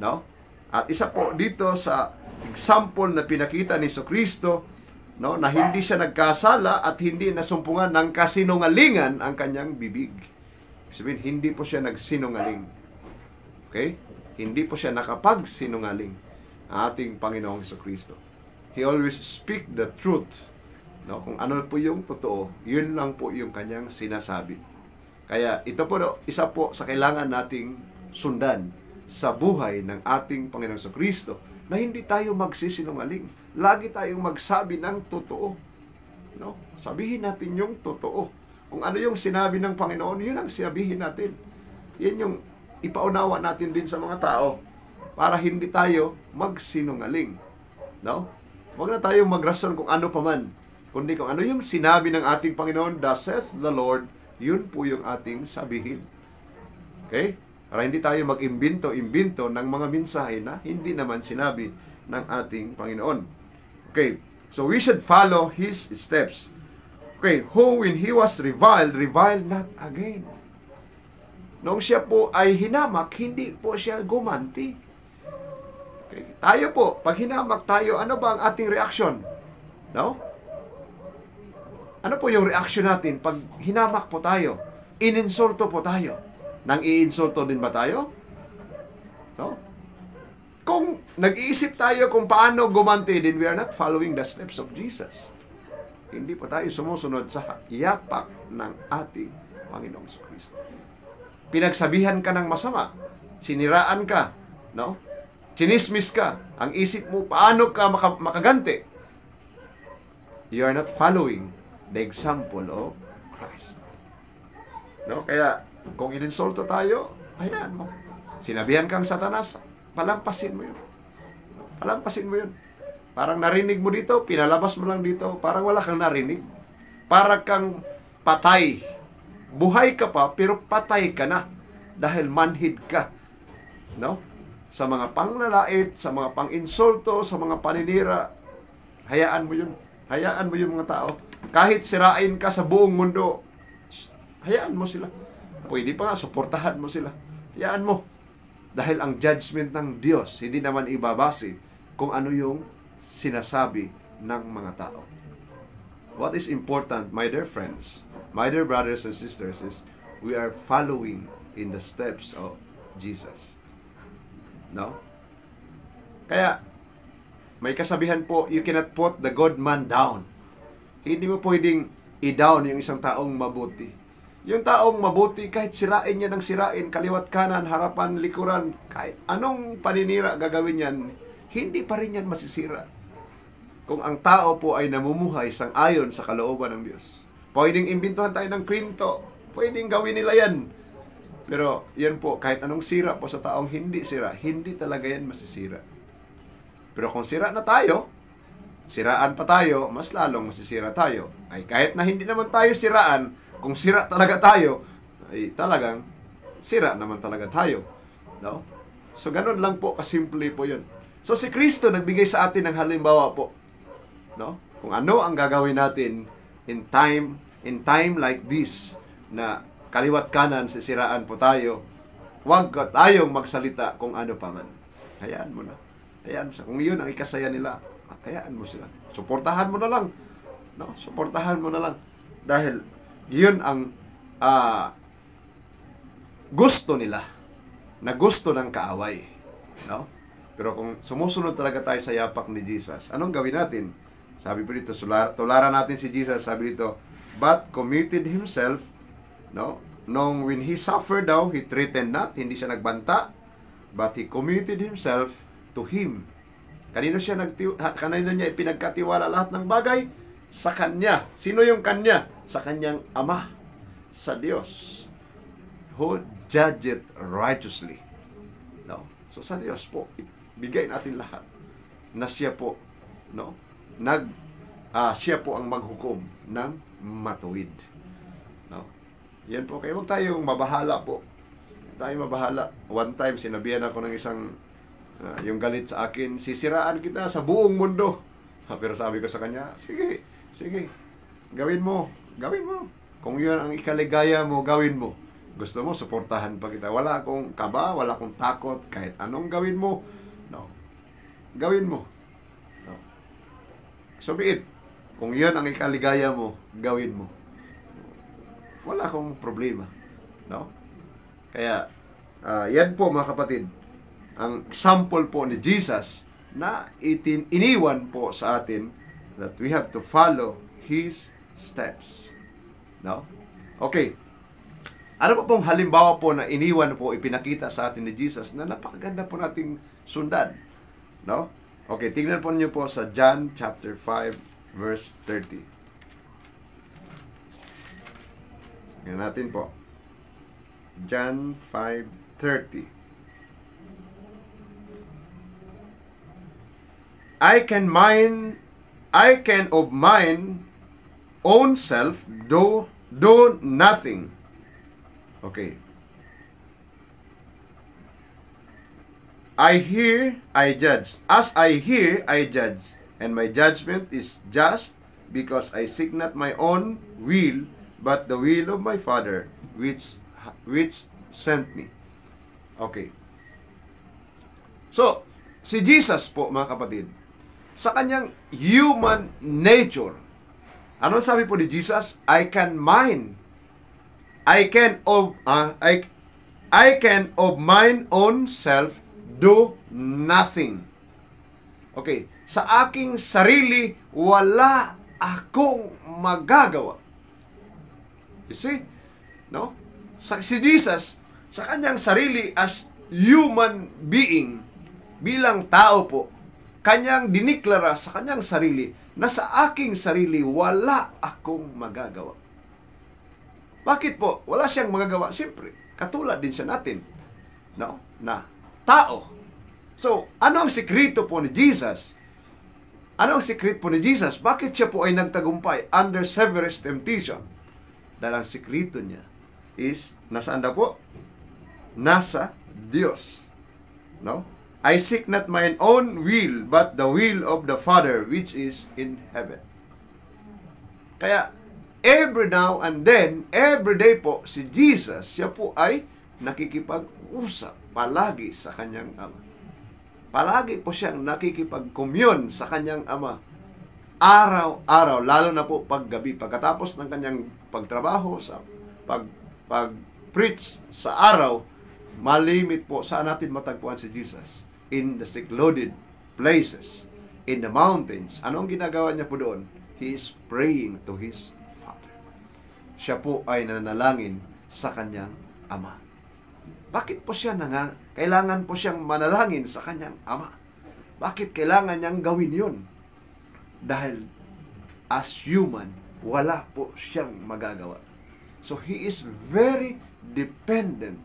No? At isa po dito sa example na pinakita ni So Cristo, no, na hindi siya nagkasala at hindi nasumpungan ng kasinungalingan ang kanyang bibig. Sabihin, hindi po siya nagsinungaling. Okay? Hindi po siya nakapagsinungaling ang ating Panginoong Iso Kristo. He always speak the truth. No, kung ano po yung totoo, yun lang po yung kanyang sinasabi. Kaya ito po no, isa po sa kailangan nating sundan sa buhay ng ating Panginoong sa Kristo na hindi tayo magsisinungaling. Lagi tayong magsabi ng totoo. No? Sabihin natin yung totoo. Kung ano yung sinabi ng Panginoon, yun ang sinabihin natin. Yan yung ipaunawa natin din sa mga tao para hindi tayo magsinungaling. No? Huwag na tayong magrason kung ano paman, kundi kung ano yung sinabi ng ating Panginoon, Thus saith the Lord, yun po yung ating sabihin. Okay? Para hindi tayo mag-imbinto-imbinto ng mga mensahe na hindi naman sinabi ng ating Panginoon. Okay, so we should follow His steps. Okay, who when he was reviled, reviled not again. Nung siya po ay hinamak, hindi po siya gumanti. Okay, tayo po, pag hinamak tayo, ano ba ang ating reaction? No? ano po yung reaction natin pag hinamak po tayo? Ininsulto po tayo. Nang iinsulto din ba tayo? No? Kung nag-iisip tayo kung paano gumanti, din, we are not following the steps of Jesus. Hindi po tayo sumusunod sa yapak ng ating Panginoong Kristo. Pinagsabihan ka ng masama, siniraan ka, no? Chinismis ka, ang isip mo paano ka makaganti. You are not following the example of Christ. No? Kaya, kung ininsulto tayo, ayan mo. Sinabihan kang satanas, palampasin mo yun. Palampasin mo yun. Parang narinig mo dito, pinalabas mo lang dito, parang wala kang narinig. Para kang patay. Buhay ka pa, pero patay ka na. Dahil manhid ka. No? Sa mga panglalait, sa mga panginsulto, sa mga paninira, hayaan mo yun. Hayaan mo yung mga tao. Kahit sirain ka sa buong mundo, hayaan mo sila. Pwede pa nga, suportahan mo sila. Hayaan mo. Dahil ang judgment ng Diyos, hindi naman ibabase kung ano yung sinasabi ng mga tao. What is important, my dear friends, my dear brothers and sisters, is we are following in the steps of Jesus. No? Kaya, may kasabihan po, you cannot put the God man down. Hindi mo pwedeng i-down yung isang taong mabuti. Yung taong mabuti, kahit sirain niya ng sirain, kaliwat kanan, harapan, likuran, kahit anong paninira gagawin niyan, hindi pa rin yan masisira. Kung ang tao po ay namumuhay sang ayon sa kalooban ng Diyos. Pwedeng imbintuhan tayo ng kwento. Pwedeng gawin nila yan. Pero yan po, kahit anong sira po sa taong hindi sira, hindi talaga yan masisira. Pero kung sira na tayo, siraan pa tayo, mas lalong masisira tayo. Ay kahit na hindi naman tayo siraan, kung sira talaga tayo, ay talagang sira naman talaga tayo. No? So ganun lang po, kasimple po 'yon. So si Kristo nagbigay sa atin ng halimbawa po. No? Kung ano ang gagawin natin in time in time like this na kaliwat kanan sisiraan po tayo. Huwag tayong magsalita kung ano pa man. Hayaan mo na. Hayaan mo. Kung iyon ang ikasaya nila, hayaan mo sila. Suportahan mo na lang. No? Suportahan mo na lang. Dahil yun ang uh, gusto nila na gusto ng kaaway. No? Pero kung sumusunod talaga tayo sa yapak ni Jesus, anong gawin natin? Sabi po dito, tularan natin si Jesus, sabi dito, but committed himself, no? Nung when he suffered daw, he threatened not, hindi siya nagbanta, but he committed himself to him Kanino siya nagti kanino niya ipinagkatiwala lahat ng bagay? Sa kanya. Sino yung kanya? Sa kanyang ama, sa Diyos who judgeth righteously. No. So sa Diyos po, bigay natin lahat na siya po no nag uh, siya po ang maghukom ng matuwid. No. Yan po kayo, wag tayong mabahala po. Tayo mabahala. One time sinabihan ako ng isang Ah, yung galit sa akin, sisiraan kita sa buong mundo. Ha, ah, pero sabi ko sa kanya, sige, sige, gawin mo, gawin mo. Kung yun ang ikaligaya mo, gawin mo. Gusto mo, suportahan pa kita. Wala akong kaba, wala akong takot, kahit anong gawin mo. No. Gawin mo. No. Sumiit. Kung yun ang ikaligaya mo, gawin mo. Wala akong problema. No? Kaya, uh, yan po mga kapatid ang example po ni Jesus na itin, iniwan po sa atin that we have to follow His steps. No? Okay. Ano po pong halimbawa po na iniwan po ipinakita sa atin ni Jesus na napakaganda po nating sundan? No? Okay, tingnan po niyo po sa John chapter 5 verse 30. Tingnan natin po. John 5:30. I can mine I can of mine own self do do nothing. Okay. I hear, I judge. As I hear, I judge. And my judgment is just because I seek not my own will, but the will of my Father, which which sent me. Okay. So, si Jesus po, mga kapatid, sa kanyang human nature. Ano sabi po ni Jesus? I can mine. I can of uh, I I can of mine own self do nothing. Okay, sa aking sarili wala akong magagawa. You see? No? Sa, si Jesus, sa kanyang sarili as human being, bilang tao po, kanyang diniklara sa kanyang sarili na sa aking sarili wala akong magagawa. Bakit po? Wala siyang magagawa. Siyempre, katulad din siya natin. No? Na tao. So, ano ang sikreto po ni Jesus? Ano ang sikret po ni Jesus? Bakit siya po ay nagtagumpay under severest temptation? Dahil ang sikreto niya is, nasaan daw po? Nasa Diyos. No? I seek not my own will, but the will of the Father which is in heaven. Kaya, every now and then, every day po, si Jesus, siya po ay nakikipag-usap palagi sa kanyang Ama. Palagi po siyang nakikipag-commune sa kanyang Ama. Araw-araw, lalo na po paggabi, pagkatapos ng kanyang pagtrabaho, sa pag, pag-preach sa araw, malimit po saan natin matagpuan si Jesus in the secluded places, in the mountains. Anong ginagawa niya po doon? He is praying to his Father. Siya po ay nananalangin sa kanyang Ama. Bakit po siya nang kailangan po siyang manalangin sa kanyang ama? Bakit kailangan niyang gawin yun? Dahil as human, wala po siyang magagawa. So he is very dependent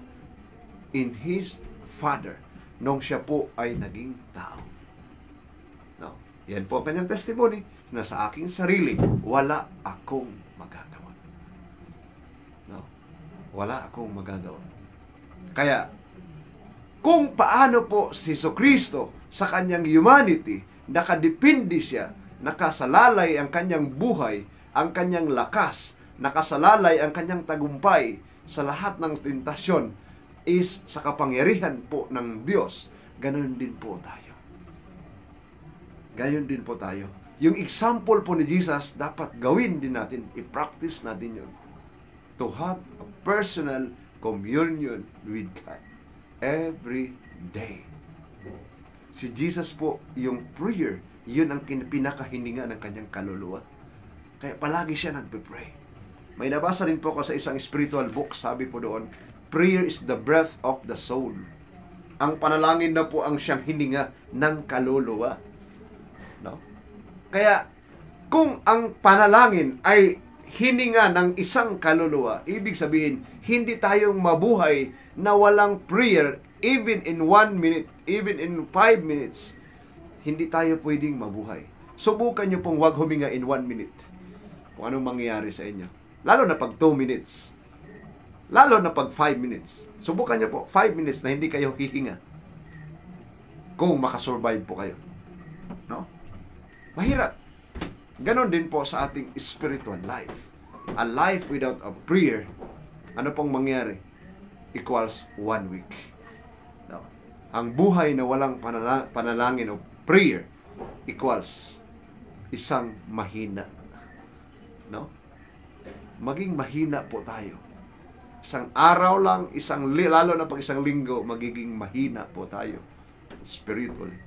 in his father nung siya po ay naging tao. No? Yan po ang kanyang testimony na sa aking sarili, wala akong magagawa. No? Wala akong magagawa. Kaya, kung paano po si Kristo sa kanyang humanity, nakadepende siya, nakasalalay ang kanyang buhay, ang kanyang lakas, nakasalalay ang kanyang tagumpay sa lahat ng tentasyon is sa kapangyarihan po ng Diyos. Ganun din po tayo. Gayon din po tayo. Yung example po ni Jesus, dapat gawin din natin, i-practice natin yun. To have a personal communion with God every day. Si Jesus po, yung prayer, yun ang pinakahininga ng kanyang kaluluwa. Kaya palagi siya nagpe-pray. May nabasa rin po ako sa isang spiritual book, sabi po doon, Prayer is the breath of the soul. Ang panalangin na po ang siyang hininga ng kaluluwa. No? Kaya, kung ang panalangin ay hininga ng isang kaluluwa, ibig sabihin, hindi tayong mabuhay na walang prayer even in one minute, even in five minutes. Hindi tayo pwedeng mabuhay. Subukan niyo pong wag huminga in one minute. Kung anong mangyayari sa inyo. Lalo na pag two minutes Lalo na pag 5 minutes. Subukan niyo po, 5 minutes na hindi kayo hihinga. Kung makasurvive po kayo. No? Mahirap. Ganon din po sa ating spiritual life. A life without a prayer, ano pong mangyari? Equals one week. No? Ang buhay na walang panalangin o prayer equals isang mahina. No? Maging mahina po tayo Isang araw lang, isang lalo na pag isang linggo, magiging mahina po tayo spiritually.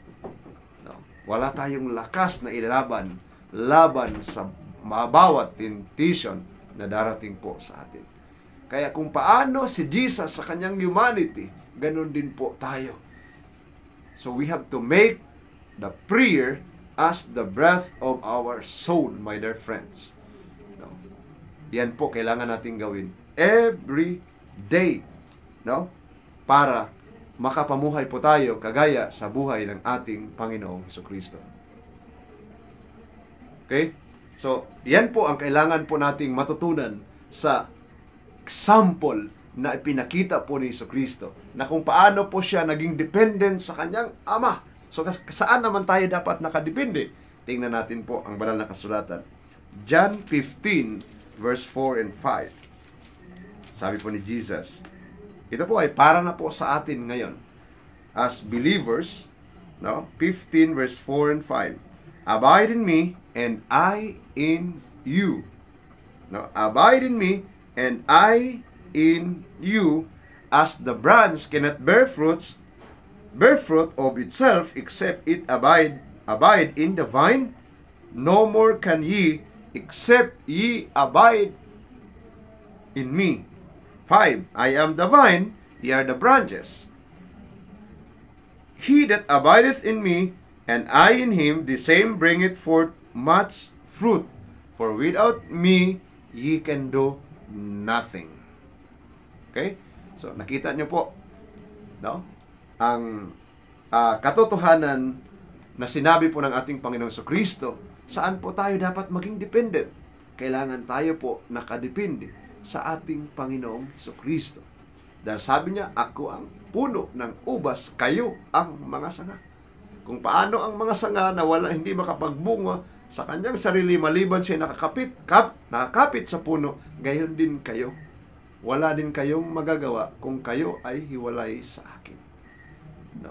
No? Wala tayong lakas na ilalaban laban sa mabawat temptation na darating po sa atin. Kaya kung paano si Jesus sa kanyang humanity, ganun din po tayo. So we have to make the prayer as the breath of our soul, my dear friends. No? Yan po kailangan natin gawin every day, no? Para makapamuhay po tayo kagaya sa buhay ng ating Panginoong Heso Kristo. Okay? So, yan po ang kailangan po nating matutunan sa example na ipinakita po ni Iso Kristo na kung paano po siya naging dependent sa kanyang ama. So, saan naman tayo dapat nakadepende? Tingnan natin po ang banal na kasulatan. John 15, verse 4 and 5. Sabi po ni Jesus, ito po ay para na po sa atin ngayon. As believers, no? 15 verse 4 and 5. Abide in me and I in you. No? Abide in me and I in you as the branch cannot bear fruits bear fruit of itself except it abide abide in the vine no more can ye except ye abide in me 5. I am the vine, ye are the branches. He that abideth in me, and I in him, the same bringeth forth much fruit. For without me, ye can do nothing. Okay? So, nakita nyo po, no? Ang uh, katotohanan na sinabi po ng ating Panginoong so Kristo, saan po tayo dapat maging dependent? Kailangan tayo po nakadepende sa ating Panginoong Kristo. Dahil sabi niya, ako ang puno ng ubas, kayo ang mga sanga. Kung paano ang mga sanga na wala, hindi makapagbunga sa kanyang sarili maliban siya nakakapit, kap, nakakapit sa puno, gayon din kayo. Wala din kayong magagawa kung kayo ay hiwalay sa akin. No.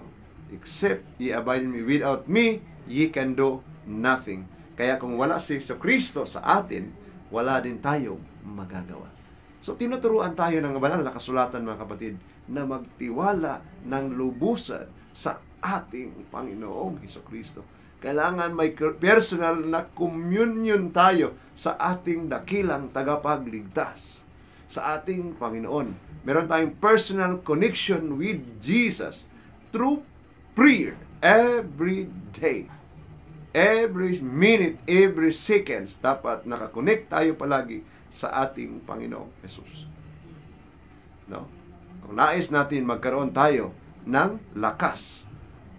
Except ye abide me. Without me, ye can do nothing. Kaya kung wala si Kristo sa atin, wala din tayong magagawa. So tinuturuan tayo ng banal na kasulatan mga kapatid na magtiwala ng lubusan sa ating Panginoong Heso Kristo. Kailangan may personal na communion tayo sa ating dakilang tagapagligtas, sa ating Panginoon. Meron tayong personal connection with Jesus through prayer every day. Every minute, every seconds, dapat nakakonect tayo palagi sa ating Panginoong Jesus. No? Kung nais natin magkaroon tayo ng lakas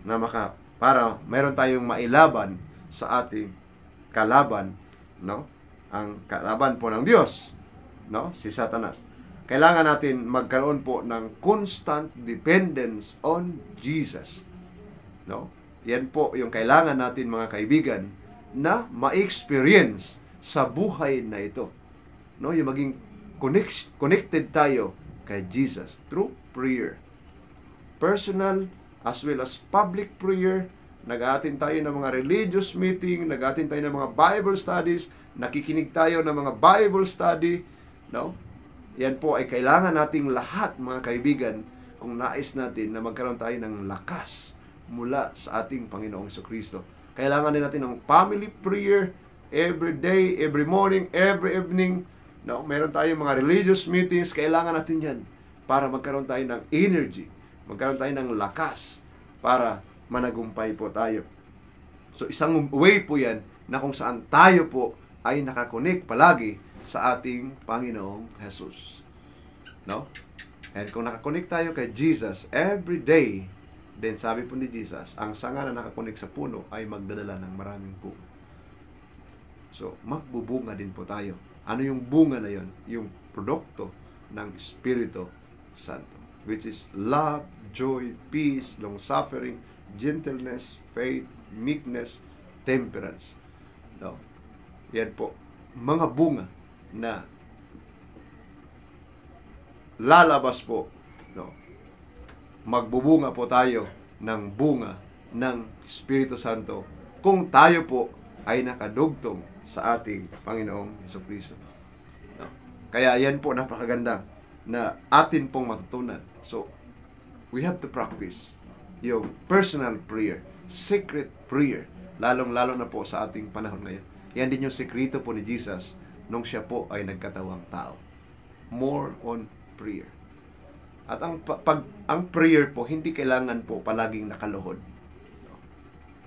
na maka para meron tayong mailaban sa ating kalaban, no? Ang kalaban po ng Diyos, no? Si Satanas. Kailangan natin magkaroon po ng constant dependence on Jesus. No? Yan po yung kailangan natin mga kaibigan na ma-experience sa buhay na ito. No, yung maging connect, connected tayo kay Jesus through prayer. Personal as well as public prayer, nag-aatin tayo ng mga religious meeting, nag-aatin tayo ng mga Bible studies, nakikinig tayo ng mga Bible study, no? Yan po ay kailangan nating lahat mga kaibigan kung nais natin na magkaroon tayo ng lakas mula sa ating Panginoong Kristo. Kailangan din natin ng family prayer every day, every morning, every evening, No, meron tayong mga religious meetings, kailangan natin 'yan para magkaroon tayo ng energy, magkaroon tayo ng lakas para managumpay po tayo. So isang way po 'yan na kung saan tayo po ay nakakonek palagi sa ating Panginoong Jesus. No? And kung nakakonek tayo kay Jesus every day, then sabi po ni Jesus, ang sanga na nakakonek sa puno ay magdadala ng maraming bunga. So, magbubunga din po tayo. Ano yung bunga na yon? Yung produkto ng Espiritu Santo. Which is love, joy, peace, long-suffering, gentleness, faith, meekness, temperance. No. Yan po. Mga bunga na lalabas po. No. Magbubunga po tayo ng bunga ng Espiritu Santo kung tayo po ay nakadugtong sa ating Panginoong Heso Kristo. No? Kaya yan po napakaganda na atin pong matutunan. So, we have to practice yung personal prayer, secret prayer, lalong-lalo na po sa ating panahon ngayon. Yan din yung sekreto po ni Jesus nung siya po ay nagkatawang tao. More on prayer. At ang pag ang prayer po hindi kailangan po palaging nakaluhod.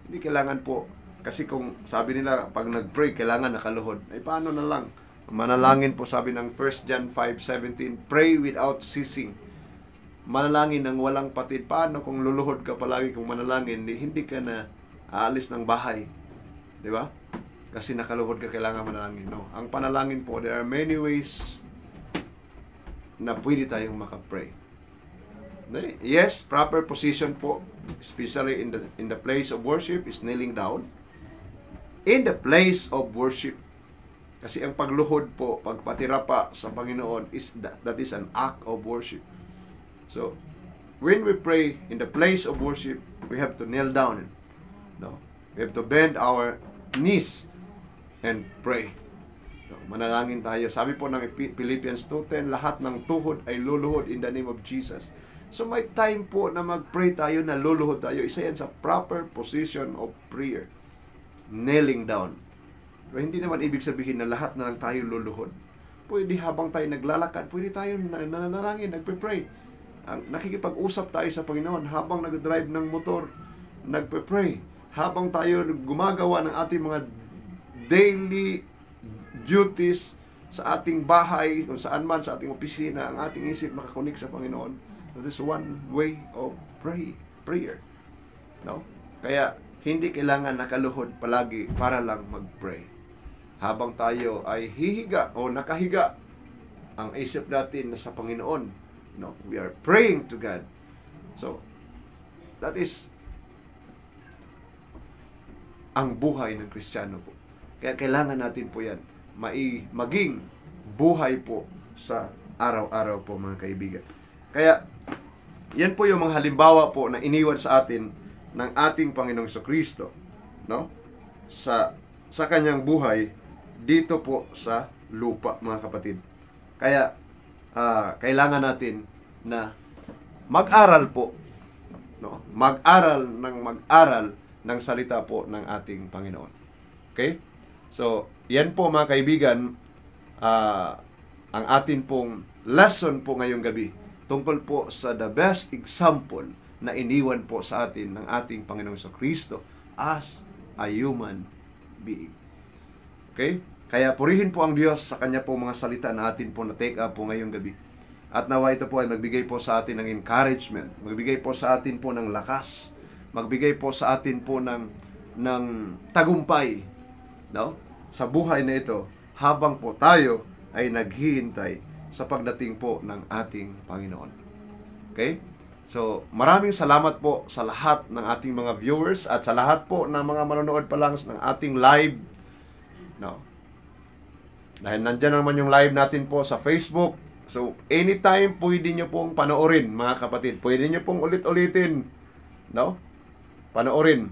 Hindi kailangan po kasi kung sabi nila, pag nag-pray, kailangan nakaluhod. Eh, paano na lang? Manalangin po sabi ng 1 John 5.17, Pray without ceasing. Manalangin ng walang patid. Paano kung luluhod ka palagi kung manalangin, hindi ka na aalis ng bahay. Di ba? Kasi nakaluhod ka, kailangan manalangin. No? Ang panalangin po, there are many ways na pwede tayong makapray. Yes, proper position po, especially in the, in the place of worship, is kneeling down in the place of worship. Kasi ang pagluhod po, pagpatira pa sa Panginoon, is that, that is an act of worship. So, when we pray in the place of worship, we have to kneel down. No? We have to bend our knees and pray. No? Manalangin tayo. Sabi po ng Philippians 2.10, lahat ng tuhod ay luluhod in the name of Jesus. So may time po na mag-pray tayo na luluhod tayo. Isa yan sa proper position of prayer kneeling down. Pero hindi naman ibig sabihin na lahat na lang tayo luluhod. Pwede habang tayo naglalakad, pwede tayo nananalangin, nagpe-pray. nakikipag-usap tayo sa Panginoon habang nag-drive ng motor, nagpe-pray. Habang tayo gumagawa ng ating mga daily duties sa ating bahay, kung saan man, sa ating opisina, ang ating isip makakunik sa Panginoon. That is one way of pray, prayer. No? Kaya, hindi kailangan nakaluhod palagi para lang mag-pray. Habang tayo ay hihiga o nakahiga, ang isip natin na sa Panginoon. No, we are praying to God. So, that is ang buhay ng Kristiyano po. Kaya kailangan natin po yan. Mai, maging buhay po sa araw-araw po mga kaibigan. Kaya, yan po yung mga halimbawa po na iniwan sa atin ng ating Panginoong Kristo, no? Sa sa kanyang buhay dito po sa lupa, mga kapatid. Kaya uh, kailangan natin na mag-aral po, no? Mag-aral ng mag-aral ng salita po ng ating Panginoon. Okay? So, yan po mga kaibigan, uh, ang atin pong lesson po ngayong gabi tungkol po sa the best example na iniwan po sa atin ng ating Panginoong sa Kristo as a human being. Okay? Kaya purihin po ang Diyos sa kanya po mga salita na atin po na take up po ngayong gabi. At nawa ito po ay magbigay po sa atin ng encouragement, magbigay po sa atin po ng lakas, magbigay po sa atin po ng ng tagumpay no? sa buhay na ito habang po tayo ay naghihintay sa pagdating po ng ating Panginoon. Okay? So, maraming salamat po sa lahat ng ating mga viewers at sa lahat po ng mga manonood pa lang ng ating live. No. Dahil nandiyan naman yung live natin po sa Facebook. So, anytime pwede nyo pong panoorin, mga kapatid. Pwede nyo pong ulit-ulitin. No? Panoorin.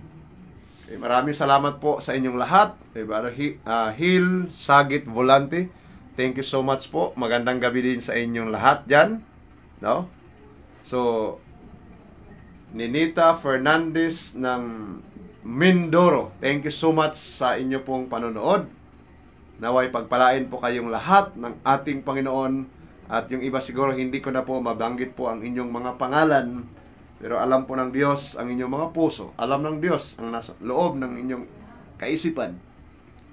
Eh, maraming salamat po sa inyong lahat. Eh, uh, Hill, Sagit, Volante. Thank you so much po. Magandang gabi din sa inyong lahat dyan. No? So, Ninita Fernandez ng Mindoro. Thank you so much sa inyo pong panonood. Naway pagpalain po kayong lahat ng ating Panginoon at yung iba siguro hindi ko na po mabanggit po ang inyong mga pangalan pero alam po ng Diyos ang inyong mga puso. Alam ng Diyos ang nasa loob ng inyong kaisipan.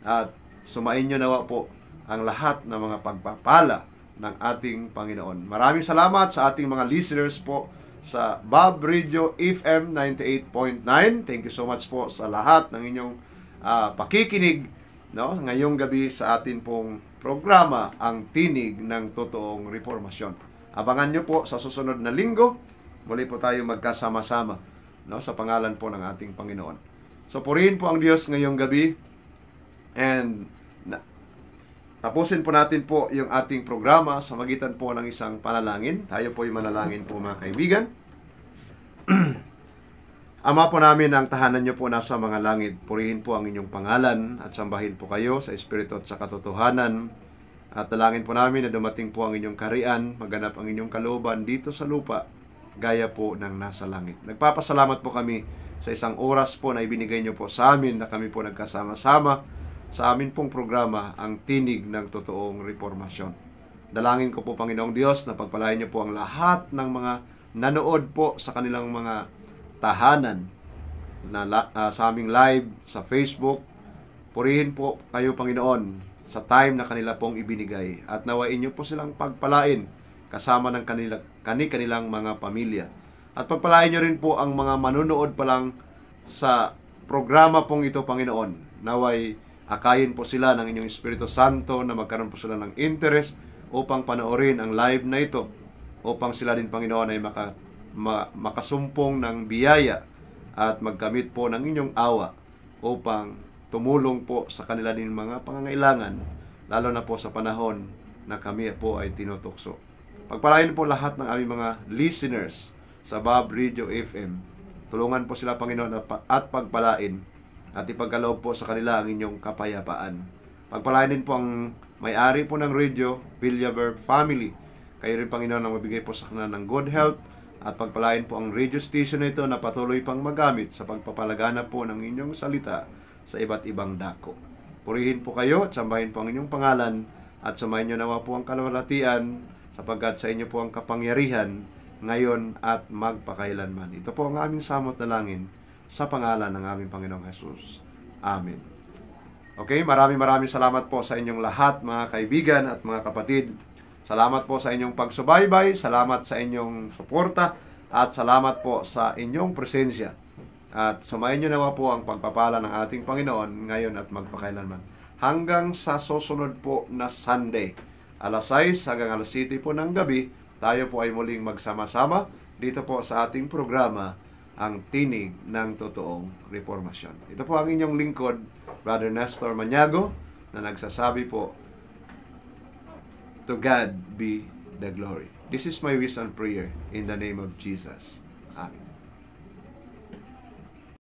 At sumain nyo nawa po ang lahat ng mga pagpapala ng ating Panginoon. Maraming salamat sa ating mga listeners po sa Bob Radio FM 98.9. Thank you so much po sa lahat ng inyong uh, pakikinig no ngayong gabi sa atin pong programa ang tinig ng totoong reformasyon. Abangan niyo po sa susunod na linggo muli po tayo magkasama-sama no sa pangalan po ng ating Panginoon. So purihin po ang Diyos ngayong gabi and Tapusin po natin po yung ating programa sa magitan po ng isang panalangin. Tayo po yung manalangin po mga kaibigan. Ama po namin, ang tahanan niyo po nasa mga langit. Purihin po ang inyong pangalan at sambahin po kayo sa Espiritu at sa katotohanan. At talangin po namin na dumating po ang inyong karian, maganap ang inyong kalooban dito sa lupa, gaya po ng nasa langit. Nagpapasalamat po kami sa isang oras po na ibinigay niyo po sa amin na kami po nagkasama-sama sa amin pong programa ang tinig ng totoong reformasyon. Dalangin ko po Panginoong Diyos na pagpalain niyo po ang lahat ng mga nanood po sa kanilang mga tahanan na uh, sa aming live sa Facebook. Purihin po kayo Panginoon sa time na kanila pong ibinigay at nawain niyo po silang pagpalain kasama ng kanila, kani-kanilang mga pamilya. At pagpalain niyo rin po ang mga manunood pa lang sa programa pong ito Panginoon. Naway Akayin po sila ng inyong Espiritu Santo na magkaroon po sila ng interest upang panoorin ang live na ito upang sila din Panginoon ay maka, ma, makasumpong ng biyaya at magkamit po ng inyong awa upang tumulong po sa kanila din mga pangangailangan lalo na po sa panahon na kami po ay tinutukso. Pagpalain po lahat ng aming mga listeners sa Bob Radio FM. Tulungan po sila Panginoon at pagpalain at ipagkaloob po sa kanila ang inyong kapayapaan. Pagpalainin po ang may-ari po ng radio, Villaver Family. Kayo rin, Panginoon, ang mabigay po sa kanila ng good health at pagpalain po ang radio station na ito na patuloy pang magamit sa pagpapalagana po ng inyong salita sa iba't ibang dako. Purihin po kayo, sambahin po ang inyong pangalan at samayin nyo nawa po ang kalawalatian sapagkat sa inyo po ang kapangyarihan ngayon at magpakailanman. Ito po ang aming samot na langin sa pangalan ng aming Panginoong Hesus. Amen. Okay, maraming maraming salamat po sa inyong lahat mga kaibigan at mga kapatid. Salamat po sa inyong pagsubaybay, salamat sa inyong suporta at salamat po sa inyong presensya. At sumayin nyo nawa po ang pagpapala ng ating Panginoon ngayon at magpakailanman. Hanggang sa susunod po na Sunday, alas 6 hanggang alas 7 po ng gabi, tayo po ay muling magsama-sama dito po sa ating programa ang tinig ng totoong reformasyon. Ito po ang inyong lingkod, Brother Nestor Maniago, na nagsasabi po, To God be the glory. This is my wish and prayer in the name of Jesus. Amen.